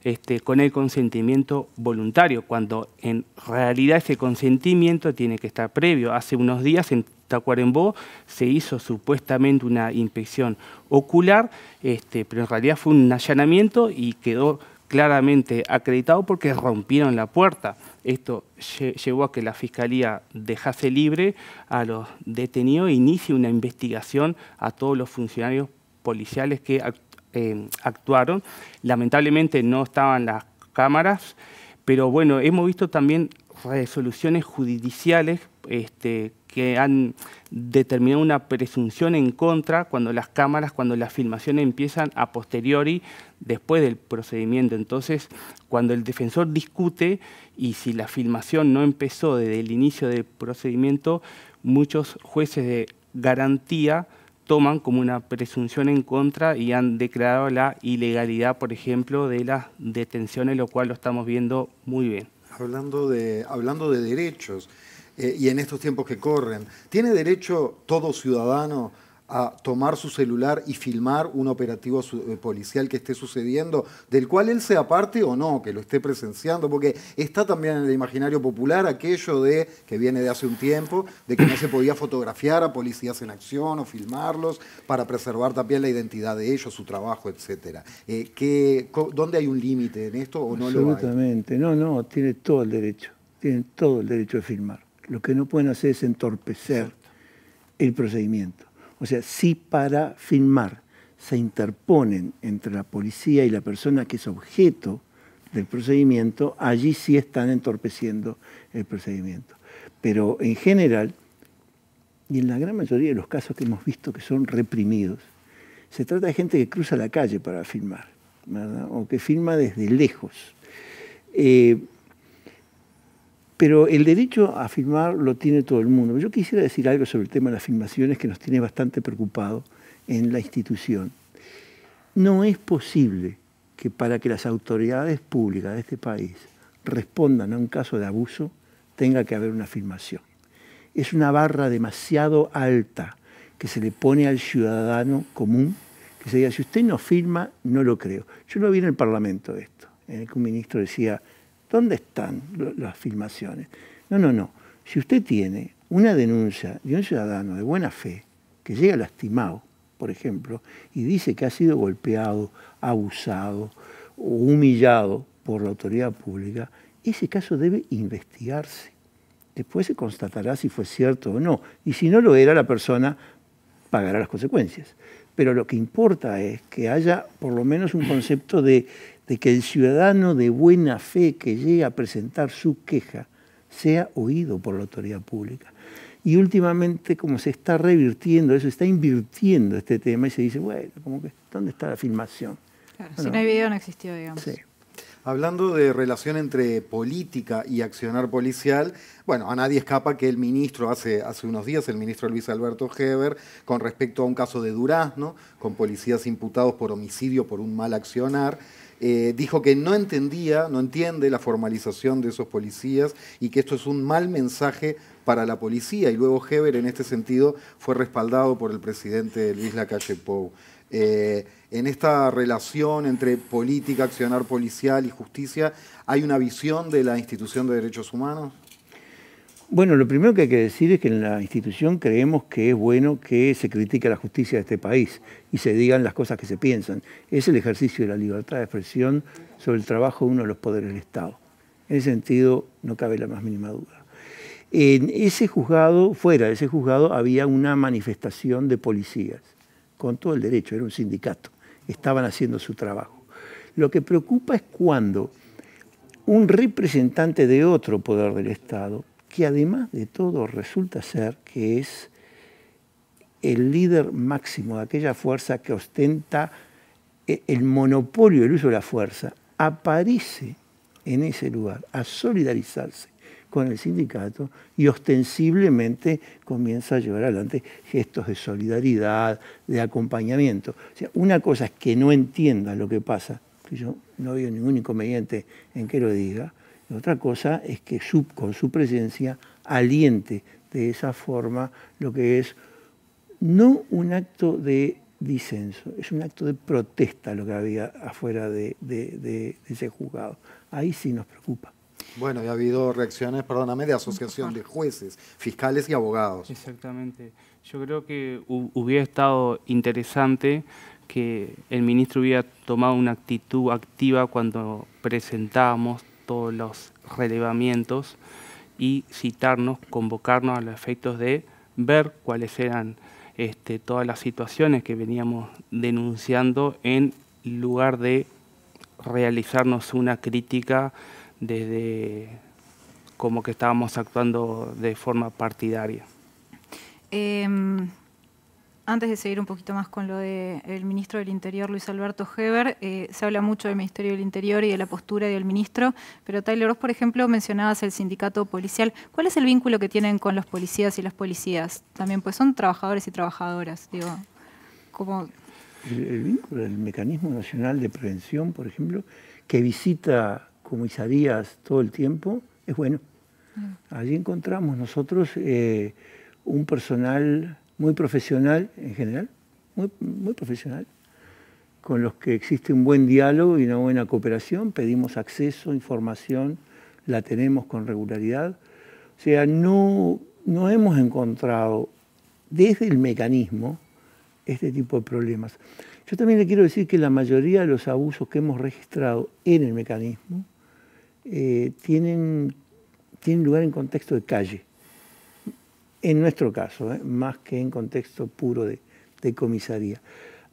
este, con el consentimiento voluntario, cuando en realidad ese consentimiento tiene que estar previo. Hace unos días en Tacuarembó se hizo supuestamente una inspección ocular, este, pero en realidad fue un allanamiento y quedó claramente acreditado porque rompieron la puerta. Esto llevó a que la Fiscalía dejase libre a los detenidos e inicie una investigación a todos los funcionarios policiales que eh, actuaron. Lamentablemente no estaban las cámaras, pero bueno, hemos visto también resoluciones judiciales este, que han determinado una presunción en contra cuando las cámaras, cuando las filmaciones empiezan a posteriori, después del procedimiento. Entonces, cuando el defensor discute y si la filmación no empezó desde el inicio del procedimiento, muchos jueces de garantía toman como una presunción en contra y han declarado la ilegalidad, por ejemplo, de las detenciones, lo cual lo estamos viendo muy bien. Hablando de, hablando de derechos, eh, y en estos tiempos que corren. ¿Tiene derecho todo ciudadano a tomar su celular y filmar un operativo eh, policial que esté sucediendo, del cual él sea parte o no, que lo esté presenciando, porque está también en el imaginario popular aquello de, que viene de hace un tiempo, de que no se podía fotografiar a policías en acción o filmarlos para preservar también la identidad de ellos, su trabajo, etc. Eh, ¿Dónde hay un límite en esto o no lo hay? Absolutamente, no, no, tiene todo el derecho, tiene todo el derecho de filmar. Lo que no pueden hacer es entorpecer el procedimiento. O sea, si para filmar se interponen entre la policía y la persona que es objeto del procedimiento, allí sí están entorpeciendo el procedimiento. Pero en general, y en la gran mayoría de los casos que hemos visto que son reprimidos, se trata de gente que cruza la calle para filmar, ¿verdad? o que filma desde lejos. Eh, pero el derecho a firmar lo tiene todo el mundo. Yo quisiera decir algo sobre el tema de las firmaciones que nos tiene bastante preocupado en la institución. No es posible que para que las autoridades públicas de este país respondan a un caso de abuso tenga que haber una firmación. Es una barra demasiado alta que se le pone al ciudadano común, que se diga, si usted no firma, no lo creo. Yo lo vi en el Parlamento esto, en el que un ministro decía, ¿Dónde están las filmaciones? No, no, no. Si usted tiene una denuncia de un ciudadano de buena fe que llega lastimado, por ejemplo, y dice que ha sido golpeado, abusado o humillado por la autoridad pública, ese caso debe investigarse. Después se constatará si fue cierto o no. Y si no lo era, la persona pagará las consecuencias. Pero lo que importa es que haya por lo menos un concepto de, de que el ciudadano de buena fe que llega a presentar su queja sea oído por la autoridad pública. Y últimamente, como se está revirtiendo eso, está invirtiendo este tema y se dice, bueno, como que, ¿dónde está la filmación? si no hay video no existió, digamos. Hablando de relación entre política y accionar policial, bueno, a nadie escapa que el ministro, hace, hace unos días, el ministro Luis Alberto Heber, con respecto a un caso de Durazno, con policías imputados por homicidio por un mal accionar, eh, dijo que no entendía, no entiende la formalización de esos policías y que esto es un mal mensaje para la policía. Y luego Heber, en este sentido, fue respaldado por el presidente Luis Lacalle Pou. Eh, en esta relación entre política, accionar policial y justicia, ¿hay una visión de la institución de derechos humanos? Bueno, lo primero que hay que decir es que en la institución creemos que es bueno que se critique la justicia de este país y se digan las cosas que se piensan. Es el ejercicio de la libertad de expresión sobre el trabajo de uno de los poderes del Estado. En ese sentido, no cabe la más mínima duda. En ese juzgado, fuera de ese juzgado, había una manifestación de policías, con todo el derecho, era un sindicato, estaban haciendo su trabajo. Lo que preocupa es cuando un representante de otro poder del Estado y además de todo resulta ser que es el líder máximo de aquella fuerza que ostenta eh, el monopolio del uso de la fuerza, aparece en ese lugar a solidarizarse con el sindicato y ostensiblemente comienza a llevar adelante gestos de solidaridad, de acompañamiento. O sea, una cosa es que no entienda lo que pasa, que yo no veo ningún inconveniente en que lo diga, otra cosa es que con su presencia aliente de esa forma lo que es no un acto de disenso, es un acto de protesta lo que había afuera de, de ese juzgado. Ahí sí nos preocupa. Bueno, y ha habido reacciones, perdóname, de asociación de jueces, fiscales y abogados. Exactamente. Yo creo que hubiera estado interesante que el ministro hubiera tomado una actitud activa cuando presentábamos todos los relevamientos y citarnos, convocarnos a los efectos de ver cuáles eran este, todas las situaciones que veníamos denunciando en lugar de realizarnos una crítica desde como que estábamos actuando de forma partidaria. Em, antes de seguir un poquito más con lo del ministro del Interior, Luis Alberto Heber, eh, se habla mucho del Ministerio del Interior y de la postura del ministro, pero Tyler vos por ejemplo, mencionabas el sindicato policial. ¿Cuál es el vínculo que tienen con los policías y las policías? También, pues son trabajadores y trabajadoras, digo. El, vínculo del Mecanismo Nacional de Prevención, por ejemplo, que visita como comisarías todo el tiempo, es bueno. Allí encontramos nosotros eh, un personal muy profesional en general, muy, muy profesional, con los que existe un buen diálogo y una buena cooperación, pedimos acceso, información, la tenemos con regularidad. O sea, no, no hemos encontrado desde el mecanismo este tipo de problemas. Yo también le quiero decir que la mayoría de los abusos que hemos registrado en el mecanismo eh, tienen, tienen lugar en contexto de calle en nuestro caso, ¿eh? más que en contexto puro de, comisaría.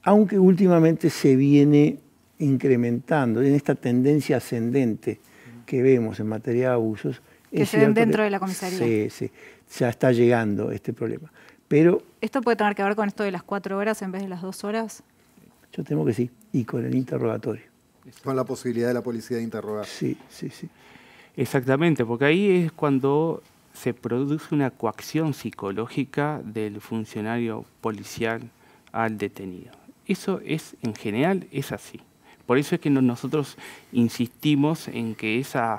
Aunque últimamente se viene incrementando en esta tendencia ascendente que vemos en materia de abusos. Que se dentro de la comisaría. Sí, sí, ya está llegando este problema. Pero, ¿Esto puede tener que ver con esto de las cuatro horas en vez de las dos horas? Yo temo que sí, y con el interrogatorio. Con la posibilidad de la policía de interrogar. Sí, sí, sí. Exactamente, porque ahí es cuando se produce una coacción psicológica del funcionario policial al detenido. Eso es, en general, es así. Por eso es que nosotros insistimos en que esas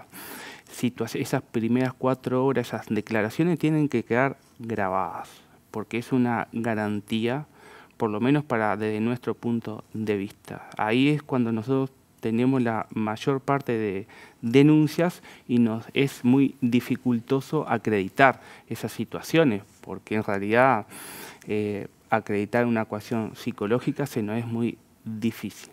primeras cuatro horas, esas declaraciones tienen que quedar grabadas, porque es una garantía, por lo menos para desde nuestro punto de vista. Ahí es cuando nosotros tenemos la mayor parte de denuncias y nos es muy dificultoso acreditar esas situaciones, porque en realidad eh, acreditar una ecuación psicológica se nos es muy difícil.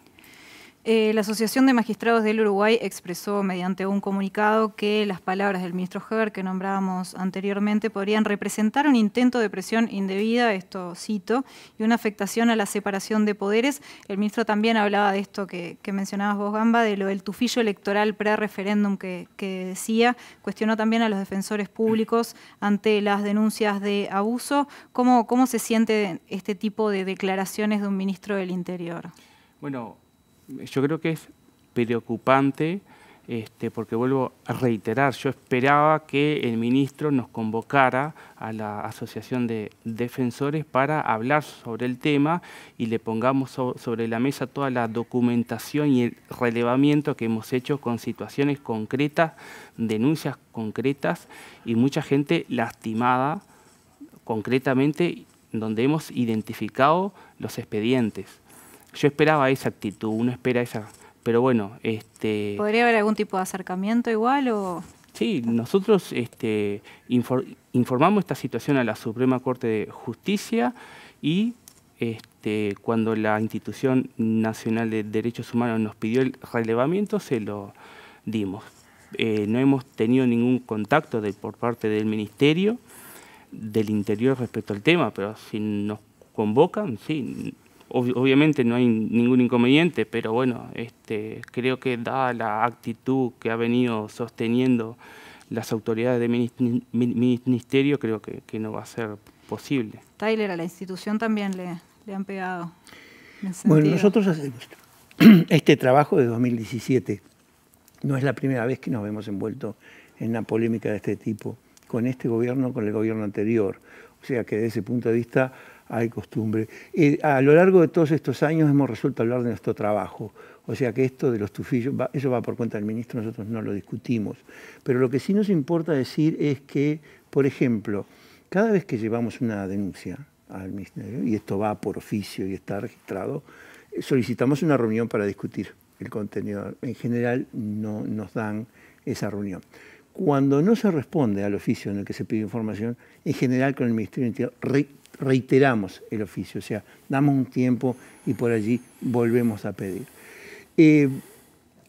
Eh, la Asociación de Magistrados del Uruguay expresó mediante un comunicado que las palabras del ministro Heber que nombrábamos anteriormente podrían representar un intento de presión indebida, esto cito, y una afectación a la separación de poderes. El ministro también hablaba de esto que, mencionabas vos, Gamba, de lo del tufillo electoral pre-referéndum que, decía. Cuestionó también a los defensores públicos ante las denuncias de abuso. ¿Cómo, cómo se siente este tipo de declaraciones de un ministro del Interior? Bueno, yo creo que es preocupante, este, porque vuelvo a reiterar, yo esperaba que el ministro nos convocara a la Asociación de Defensores para hablar sobre el tema y le pongamos sobre la mesa toda la documentación y el relevamiento que hemos hecho con situaciones concretas, denuncias concretas y mucha gente lastimada concretamente donde hemos identificado los expedientes yo esperaba esa actitud, uno espera esa, pero bueno, este... ¿Podría haber algún tipo de acercamiento igual o...? Sí, nosotros este, informamos esta situación a la Suprema Corte de Justicia y este, cuando la Institución Nacional de Derechos Humanos nos pidió el relevamiento, se lo dimos. Eh, no hemos tenido ningún contacto de, por parte del Ministerio del Interior respecto al tema, pero si nos convocan, sí, obviamente no hay ningún inconveniente, pero bueno, este, creo que dada la actitud que ha venido sosteniendo las autoridades del ministerio, creo que, no va a ser posible. Tyler, a la institución también le, han pegado. Bueno, nosotros hacemos este trabajo de 2017. No es la primera vez que nos vemos envueltos en una polémica de este tipo, con este gobierno, con el gobierno anterior. O sea que desde ese punto de vista hay costumbre. a lo largo de todos estos años hemos resuelto hablar de nuestro trabajo. O sea que esto de los tufillos, eso va por cuenta del ministro, nosotros no lo discutimos. Pero lo que sí nos importa decir es que, por ejemplo, cada vez que llevamos una denuncia al ministerio, y esto va por oficio y está registrado, solicitamos una reunión para discutir el contenido. En general no nos dan esa reunión. Cuando no se responde al oficio en el que se pide información, en general con el Ministerio de Interior reiteramos el oficio, o sea, damos un tiempo y por allí volvemos a pedir. Eh,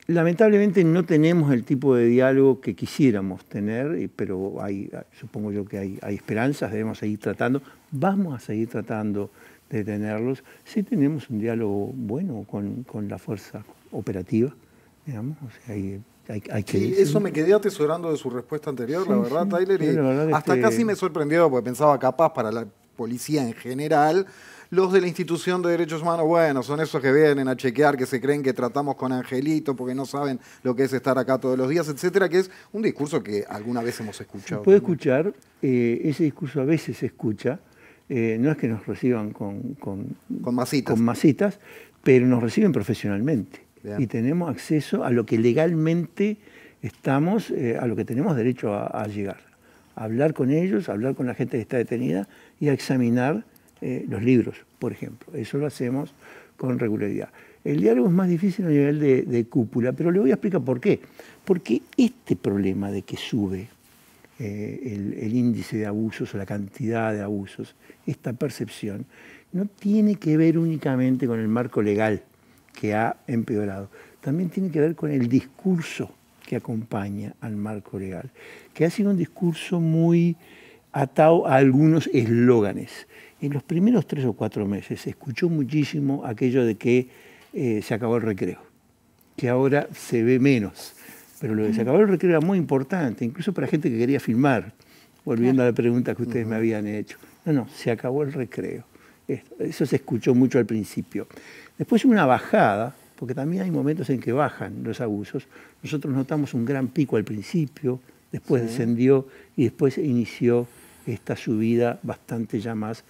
lamentablemente no tenemos el tipo de diálogo que quisiéramos tener, eh, pero hay, supongo yo que hay, esperanzas, debemos seguir tratando, vamos a seguir tratando de tenerlos, Si tenemos un diálogo bueno con, con la fuerza operativa, digamos, o sea, hay, eso me quedé atesorando de su respuesta anterior, la verdad, Tyler. Y hasta este casi me sorprendió porque pensaba capaz para la policía en general. Los de la institución de derechos humanos, bueno, son esos que vienen a chequear, que se creen que tratamos con angelitos porque no saben lo que es estar acá todos los días, etcétera, que es un discurso que alguna vez hemos escuchado. puede escuchar, eh, ese discurso a veces se escucha, eh, no es que nos reciban con, con, con masitas, pero nos reciben profesionalmente y tenemos acceso a lo que legalmente estamos, eh, a lo que tenemos derecho a, llegar. A hablar con ellos, a hablar con la gente que está detenida y a examinar eh, los libros, por ejemplo. Eso lo hacemos con regularidad. El diálogo es más difícil a nivel de, cúpula, pero le voy a explicar por qué. Porque este problema de que sube eh, el índice de abusos o la cantidad de abusos, esta percepción, no tiene que ver únicamente con el marco legal que ha empeorado. También tiene que ver con el discurso que acompaña al marco legal, que ha sido un discurso muy atado a algunos eslóganes. En los primeros tres o cuatro meses se escuchó muchísimo aquello de que eh, se acabó el recreo, que ahora se ve menos. Pero lo de se acabó el recreo era muy importante, incluso para gente que quería filmar, volviendo a la pregunta que ustedes me habían hecho. No, no, se acabó el recreo. Eso se escuchó mucho al principio. Después una bajada, porque también hay momentos en que bajan los abusos. Nosotros notamos un gran pico al principio, después descendió y después inició esta subida bastante ya más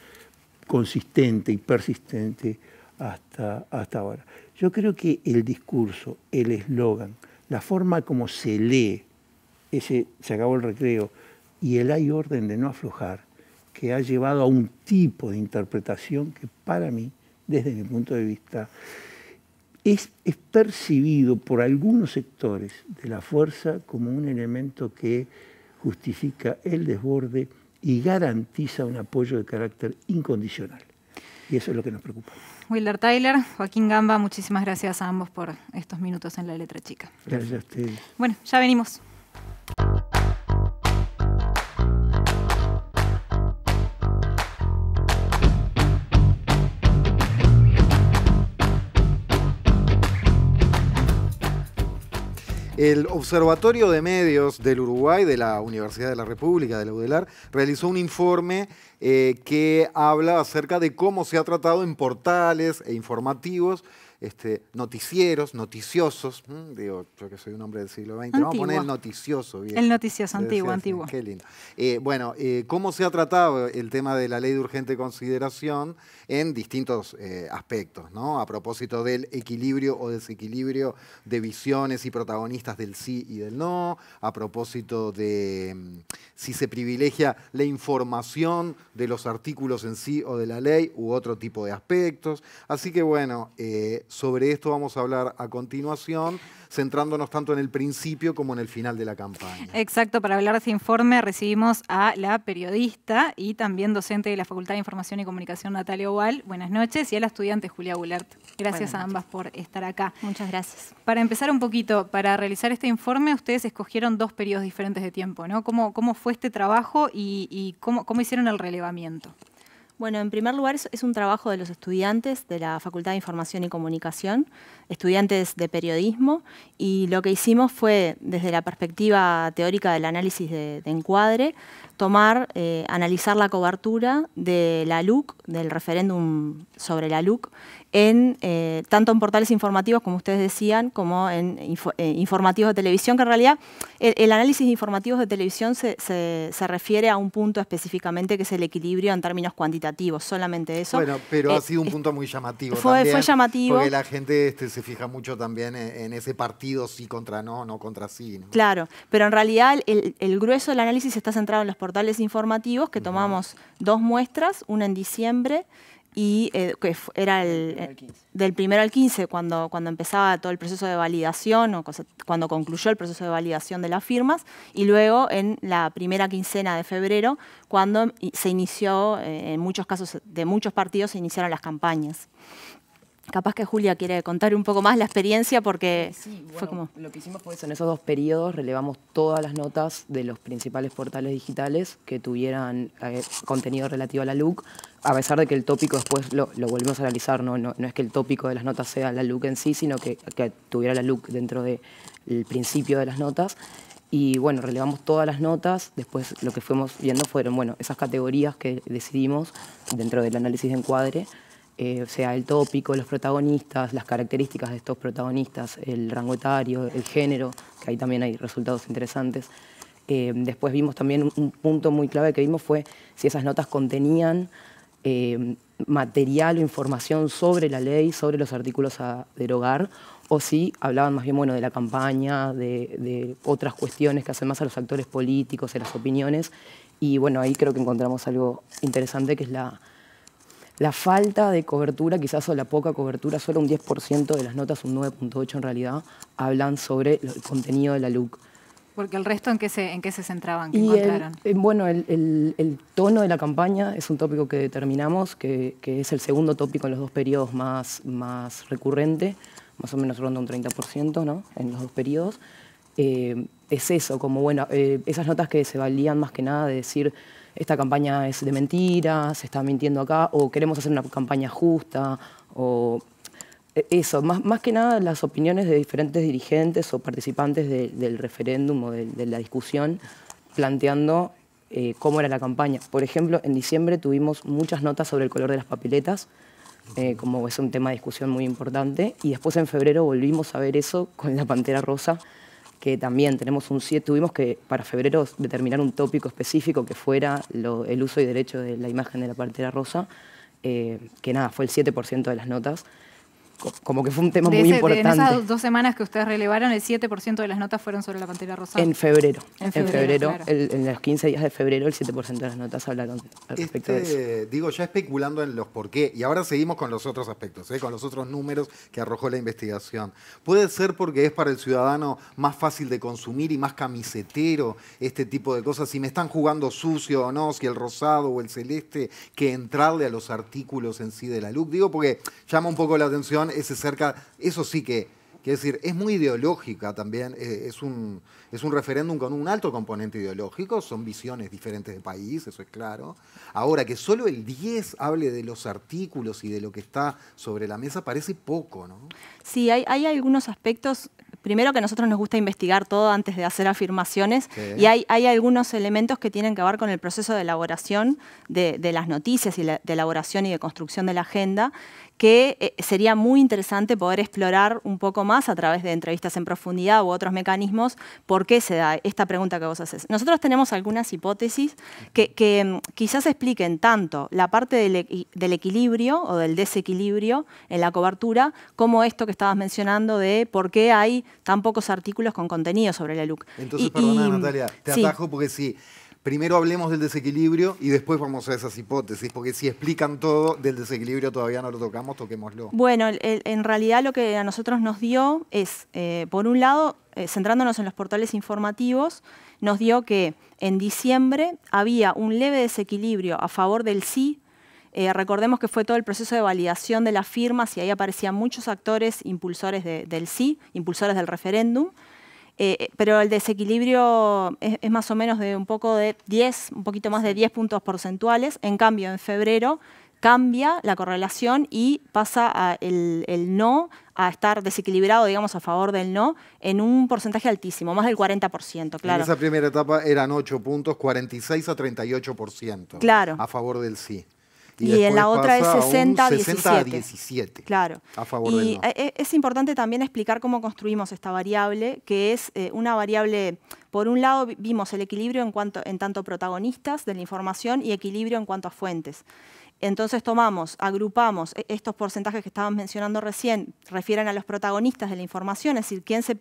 consistente y persistente hasta, hasta ahora. Yo creo que el discurso, el eslogan, la forma como se lee ese se acabó el recreo y el hay orden de no aflojar, que ha llevado a un tipo de interpretación que para mí, desde mi punto de vista, es, percibido por algunos sectores de la fuerza como un elemento que justifica el desborde y garantiza un apoyo de carácter incondicional. Y eso es lo que nos preocupa. Wilder Tyler, Joaquín Gamba, muchísimas gracias a ambos por estos minutos en la letra chica. Gracias a ustedes. Bueno, ya venimos. El Observatorio de Medios del Uruguay, de la Universidad de la República, de la UDELAR, realizó un informe eh, que habla acerca de cómo se ha tratado en portales e informativos este, noticieros, noticiosos. Digo, yo que soy un hombre del siglo XX, vamos a poner el noticioso. Bien. El noticioso antiguo, antiguo. Qué lindo. Eh, bueno, eh, ¿cómo se ha tratado el tema de la ley de urgente consideración en distintos eh, aspectos, ¿no? A propósito del equilibrio o desequilibrio de visiones y protagonistas del sí y del no, a propósito de mm, si se privilegia la información de los artículos en sí o de la ley u otro tipo de aspectos. Así que bueno, eh, sobre esto vamos a hablar a continuación, centrándonos tanto en el principio como en el final de la campaña. Exacto, para hablar de este informe recibimos a la periodista y también docente de la Facultad de Información y Comunicación, Natalia Oval. Buenas noches, y a la estudiante Julia Bullert. Gracias a ambas por estar acá. Muchas gracias. Para empezar un poquito, para realizar este informe, ustedes escogieron dos periodos diferentes de tiempo, ¿no? ¿Cómo, fue este trabajo y, cómo hicieron el relevamiento? Bueno, en primer lugar es, un trabajo de los estudiantes de la Facultad de Información y Comunicación, estudiantes de periodismo, y lo que hicimos fue, desde la perspectiva teórica del análisis de, encuadre, tomar, eh, analizar la cobertura de la LUC, del referéndum sobre la LUC, en, eh, tanto en portales informativos, como ustedes decían, como en eh, informativos de televisión, que en realidad el, análisis de informativos de televisión se, refiere a un punto específicamente que es el equilibrio en términos cuantitativos, solamente eso. Bueno, pero ha eh, sido un punto muy llamativo. Fue, fue llamativo. Porque la gente este, se fija mucho también en, ese partido sí contra no, no contra sí. Claro, pero en realidad el, grueso del análisis está centrado en los portales informativos, que tomamos dos muestras, una en diciembre, y eh, que era eh, del primero al 15 cuando, cuando empezaba todo el proceso de validación o cuando concluyó el proceso de validación de las firmas y luego en la primera quincena de febrero cuando se inició, eh, en muchos casos de muchos partidos se iniciaron las campañas. Capaz que Julia quiere contar un poco más la experiencia porque fue como... Lo que hicimos fue en esos dos periodos relevamos todas las notas de los principales portales digitales que tuvieran eh, contenido relativo a la LUC, a pesar de que el tópico después lo, volvimos a analizar, ¿no? es que el tópico de las notas sea la LUC en sí, sino que, tuviera la LUC dentro del principio de las notas. Y bueno, relevamos todas las notas, después lo que fuimos viendo fueron bueno, esas categorías que decidimos dentro del análisis de encuadre. Eh, sea, el tópico, los protagonistas, las características de estos protagonistas, el rango etario, el género, que ahí también hay resultados interesantes. Eh, después vimos también un, punto muy clave que vimos fue si esas notas contenían eh, material o información sobre la ley, sobre los artículos a derogar, o si hablaban más bien bueno, de la campaña, de, otras cuestiones que hacen más a los actores políticos, a las opiniones. Y bueno, ahí creo que encontramos algo interesante que es la la falta de cobertura, quizás o la poca cobertura, solo un 10% de las notas, un 9.8 en realidad, hablan sobre el contenido de la LUC. Porque el resto, ¿en qué se, en qué se centraban? ¿Qué encontraron? Eh, bueno, el, tono de la campaña es un tópico que determinamos, que, es el segundo tópico en los dos periodos más, más recurrente, más o menos ronda un 30%, ¿no? En los dos periodos. Eh, es eso, como bueno, eh, esas notas que se valían más que nada de decir esta campaña es de mentiras, se está mintiendo acá, o queremos hacer una campaña justa, o eh, eso, más, que nada las opiniones de diferentes dirigentes o participantes del referéndum o de, la discusión planteando eh, cómo era la campaña. Por ejemplo, en diciembre tuvimos muchas notas sobre el color de las papeletas, eh, como es un tema de discusión muy importante, y después en febrero volvimos a ver eso con la Pantera Rosa, que también tenemos un, tuvimos que para febrero determinar un tópico específico que fuera el uso y derecho de la imagen de la partera rosa, eh, que nada, fue el 7% de las notas como que fue un tema muy importante. En esas dos semanas que ustedes relevaron, el 7% de las notas fueron sobre la Pantera Rosada. En febrero. En febrero, en, los 15 días de febrero, el 7% de las notas hablaron al respecto de eso. Este, digo, ya especulando en los por qué, y ahora seguimos con los otros aspectos, ¿eh? con los otros números que arrojó la investigación. Puede ser porque es para el ciudadano más fácil de consumir y más camisetero este tipo de cosas, si me están jugando sucio o no, si el rosado o el celeste, que entrarle a los artículos en sí de la luz Digo, porque llama un poco la atención cerca, eso sí que, decir, es muy ideológica también, eh, es un, es un referéndum con un alto componente ideológico, son visiones diferentes de país, eso es claro. Ahora, que solo el 10 hable de los artículos y de lo que está sobre la mesa parece poco, ¿no? Sí, hay, algunos aspectos primero que a nosotros nos gusta investigar todo antes de hacer afirmaciones y hay, algunos elementos que tienen que ver con el proceso de elaboración de, las noticias y de elaboración y de construcción de la agenda que eh, sería muy interesante poder explorar un poco más a través de entrevistas en profundidad u otros mecanismos por qué se da esta pregunta que vos haces. Nosotros tenemos algunas hipótesis que, mm, quizás expliquen tanto la parte e-, del, equilibrio o del desequilibrio en la cobertura como esto que estabas mencionando de por qué hay tan pocos artículos con contenido sobre la LUC. Entonces, mm, te atajo porque primero hablemos del desequilibrio y después vamos a esas hipótesis, porque si explican todo del desequilibrio todavía no lo tocamos, toquémoslo. Bueno, en realidad lo que a nosotros nos dio es, eh, por un lado, eh, centrándonos en los portales informativos, nos dio que en diciembre había un leve desequilibrio a favor del sí eh, recordemos que fue todo el proceso de validación de las firmas y ahí aparecían muchos actores impulsores del sí, impulsores del referéndum. Eh, eh, pero el desequilibrio es, más o menos de un poco de 10, un poquito más de 10 puntos porcentuales. En cambio, en febrero cambia la correlación y pasa el, no a estar desequilibrado, digamos, a favor del no, en un porcentaje altísimo, más del 40%, claro. En esa primera etapa eran 8 puntos, 46 a 38%. Claro. A favor del sí. Y, en la otra es 60 17. Claro. y e, e, es importante también explicar cómo construimos esta variable, que es eh, una variable, por un lado vimos el equilibrio en, cuanto, en tanto protagonistas de la información y equilibrio en cuanto a fuentes. Entonces tomamos, agrupamos e, estos porcentajes que estaban mencionando recién, refieren a los protagonistas de la información, es decir, quién se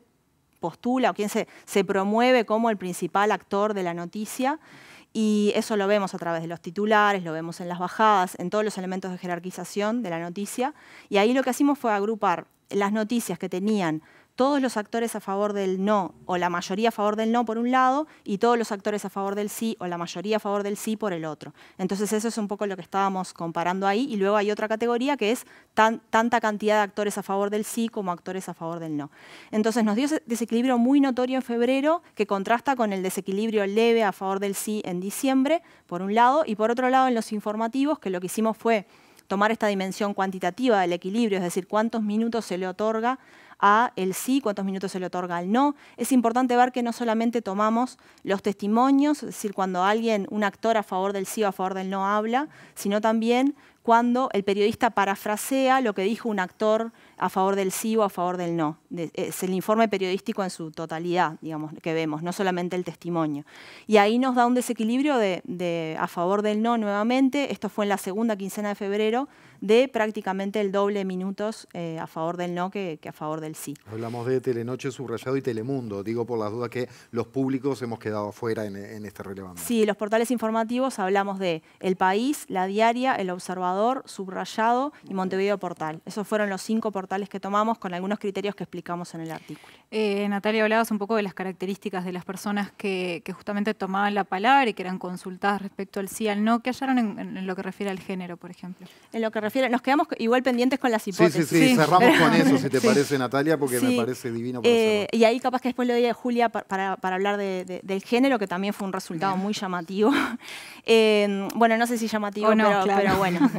postula o quién se promueve como el principal actor de la noticia y eso lo vemos a través de los titulares, lo vemos en las bajadas, en todos los elementos de jerarquización de la noticia. Y ahí lo que hicimos fue agrupar las noticias que tenían todos los actores a favor del no o la mayoría a favor del no por un lado y todos los actores a favor del sí o la mayoría a favor del sí por el otro. Entonces eso es un poco lo que estábamos comparando ahí y luego hay otra categoría que es tanta cantidad de actores a favor del sí como actores a favor del no. Entonces nos dio ese desequilibrio muy notorio en febrero que contrasta con el desequilibrio leve a favor del sí en diciembre por un lado y por otro lado en los informativos que lo que hicimos fue tomar esta dimensión cuantitativa del equilibrio, es decir, cuántos minutos se le otorga a el sí, cuántos minutos se le otorga al no. Es importante ver que no solamente tomamos los testimonios, es decir, cuando alguien, un actor a favor del sí o a favor del no habla, sino también cuando el periodista parafrasea lo que dijo un actor a favor del sí o a favor del no. Es el informe periodístico en su totalidad, digamos, que vemos, no solamente el testimonio. Y ahí nos da un desequilibrio de a favor del no nuevamente. Esto fue en la segunda quincena de febrero, de prácticamente el doble minutos eh, a favor del no que, a favor del sí. Hablamos de Telenoche subrayado y Telemundo, digo por las dudas que los públicos hemos quedado afuera en, en este relevamiento. Sí, los portales informativos hablamos de El País, La Diaria, El Observador, Subrayado y Montevideo Portal. Esos fueron los cinco portales que tomamos con algunos criterios que explicamos en el artículo. Eh, Natalia, hablabas un poco de las características de las personas que, justamente tomaban la palabra y que eran consultadas respecto al sí, al no. ¿Qué hallaron en, lo que refiere al género, por ejemplo? En lo que nos quedamos igual pendientes con las hipótesis. Sí, sí, cerramos con eso, si te parece, Natalia, porque me parece divino. Eh, y ahí capaz que después le doy a Julia para, hablar del género, que también fue un resultado muy llamativo. Eh, bueno, no sé si llamativo, pero, bueno,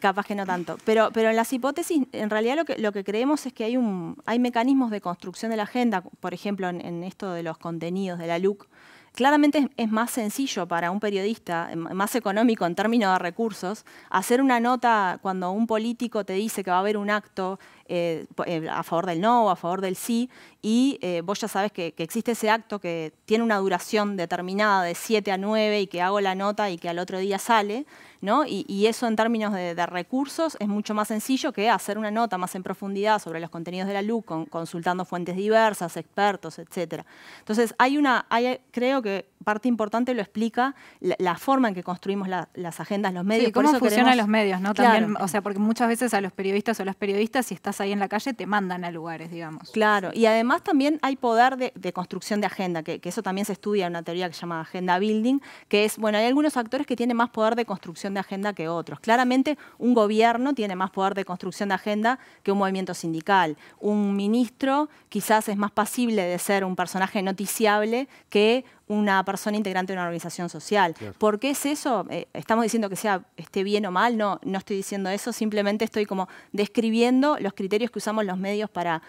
capaz que no tanto. Pero, pero en las hipótesis, en realidad lo que, creemos es que hay, hay mecanismos de construcción de la agenda, por ejemplo, en, en esto de los contenidos de la LUC, Claramente es más sencillo para un periodista, em, más económico en términos de recursos, hacer una nota cuando un político te dice que va a haber un acto eh, eh, a favor del no o a favor del sí, y eh, vos ya sabes que, existe ese acto que tiene una duración determinada de 7 a 9 y que hago la nota y que al otro día sale, ¿no? y, eso en términos de, recursos es mucho más sencillo que hacer una nota más en profundidad sobre los contenidos de la LUC, consultando fuentes diversas, expertos, etc. Entonces, hay una, creo que parte importante lo explica la, forma en que construimos las agendas, los medios. Sí, cómo funcionan los medios, ¿no? o sea, porque muchas veces a los periodistas o las periodistas, si estás ahí en la calle, te mandan a lugares, digamos. Claro, y además también hay poder de, construcción de agenda, que, que, eso también se estudia en una teoría que se llama agenda building, que es, bueno, hay algunos actores que tienen más poder de construcción de agenda que otros. Claramente, un gobierno tiene más poder de construcción de agenda que un movimiento sindical. Un ministro quizás es más pasible de ser un personaje noticiable que una persona integrante de una organización social. ¿Por qué es eso? Eh, ¿Estamos diciendo que sea esté bien o mal? No, no estoy diciendo eso, simplemente estoy como describiendo los criterios que usamos los medios para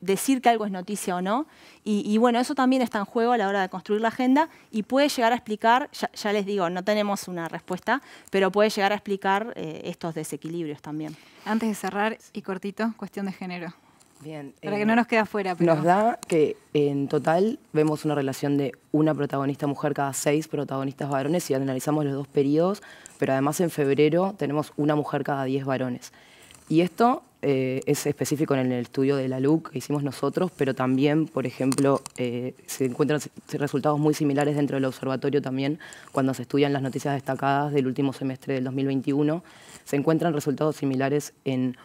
decir que algo es noticia o no. Y, bueno, eso también está en juego a la hora de construir la agenda y puede llegar a explicar, ya, les digo, no tenemos una respuesta, pero puede llegar a explicar eh, estos desequilibrios también. Antes de cerrar, y cortito, cuestión de género. Para que eh, no nos quede afuera. Pero... Nos da que en total vemos una relación de una protagonista mujer cada seis protagonistas varones y analizamos los dos periodos, pero además en febrero tenemos una mujer cada diez varones. Y esto eh, es específico en el estudio de la LUC que hicimos nosotros, pero también, por ejemplo, eh, se encuentran resultados muy similares dentro del observatorio también, cuando se estudian las noticias destacadas del último semestre del 2021, se encuentran resultados similares en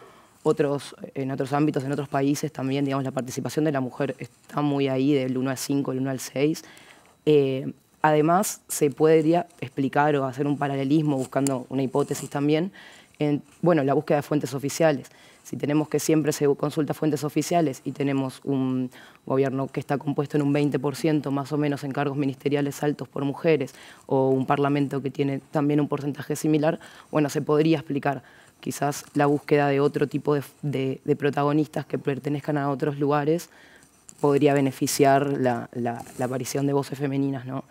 otros, en otros ámbitos, en otros países también, digamos, la participación de la mujer está muy ahí, del 1 al 5, del 1 al 6. Eh, además, se podría explicar o hacer un paralelismo, buscando una hipótesis también, en bueno, la búsqueda de fuentes oficiales. Si tenemos que siempre se consulta fuentes oficiales y tenemos un gobierno que está compuesto en un 20% más o menos en cargos ministeriales altos por mujeres o un parlamento que tiene también un porcentaje similar, bueno, se podría explicar quizás la búsqueda de otro tipo de, protagonistas que pertenezcan a otros lugares podría beneficiar la, la aparición de voces femeninas, ¿no?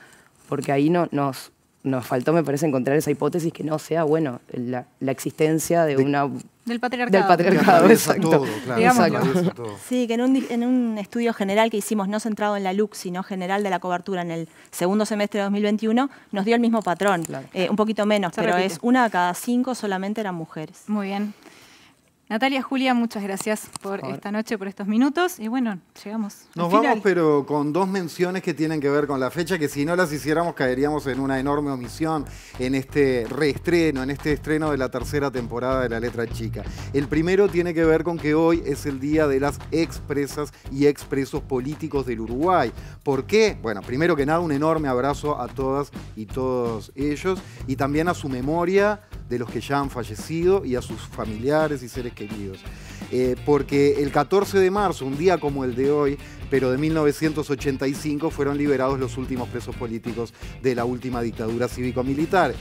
Porque ahí no, nos, nos faltó, me parece, encontrar esa hipótesis que no sea, bueno, la, existencia de, una... Del patriarcado. Del patriarcado, exacto. Sí, que en un, en un, estudio general que hicimos, no centrado en la LUC, sino general de la cobertura en el segundo semestre de 2021, nos dio el mismo patrón, eh, un poquito menos, pero es una de cada cinco solamente eran mujeres. Muy bien. Natalia, Julia, muchas gracias por, esta noche, por estos minutos. Y bueno, llegamos. Nos vamos, pero con dos menciones que tienen que ver con la fecha, que si no las hiciéramos caeríamos en una enorme omisión en este reestreno, en este estreno de la tercera temporada de La Letra Chica. El primero tiene que ver con que hoy es el día de las expresas y expresos políticos del Uruguay. ¿Por qué? Bueno, primero que nada, un enorme abrazo a todas y todos ellos y también a su memoria de los que ya han fallecido y a sus familiares y seres que eh, porque el 14 de marzo, un día como el de hoy, pero de 1985 fueron liberados los últimos presos políticos de la última dictadura cívico-militar.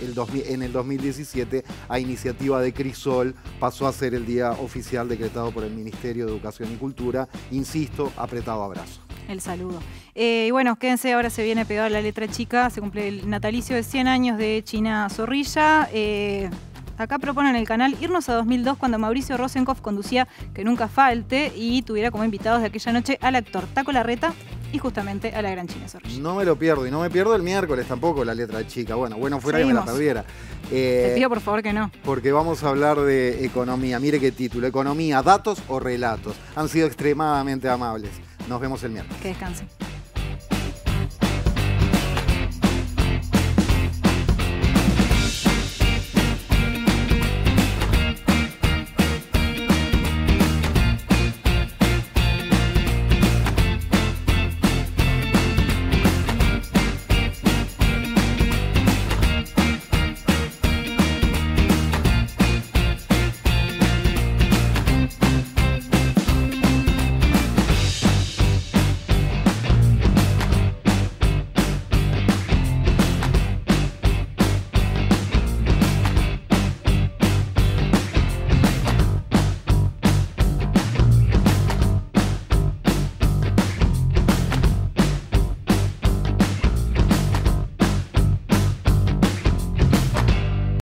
En el 2017, a iniciativa de Crisol, pasó a ser el día oficial decretado por el Ministerio de Educación y Cultura. Insisto, apretado abrazo. El saludo. Eh, y bueno, quédense, ahora se viene pegada la letra chica, se cumple el natalicio de 100 años de China Zorrilla. Eh, Acá proponen el canal irnos a 2002 cuando Mauricio Rosenkopf conducía Que Nunca Falte y tuviera como invitados de aquella noche al actor Taco Larreta y justamente a la gran China Sorge. No me lo pierdo y no me pierdo el miércoles tampoco la letra chica. Bueno, bueno fuera de que me la perdiera. Te eh, pido por favor que no. Porque vamos a hablar de economía. Mire qué título. Economía, datos o relatos. Han sido extremadamente amables. Nos vemos el miércoles. Que descansen.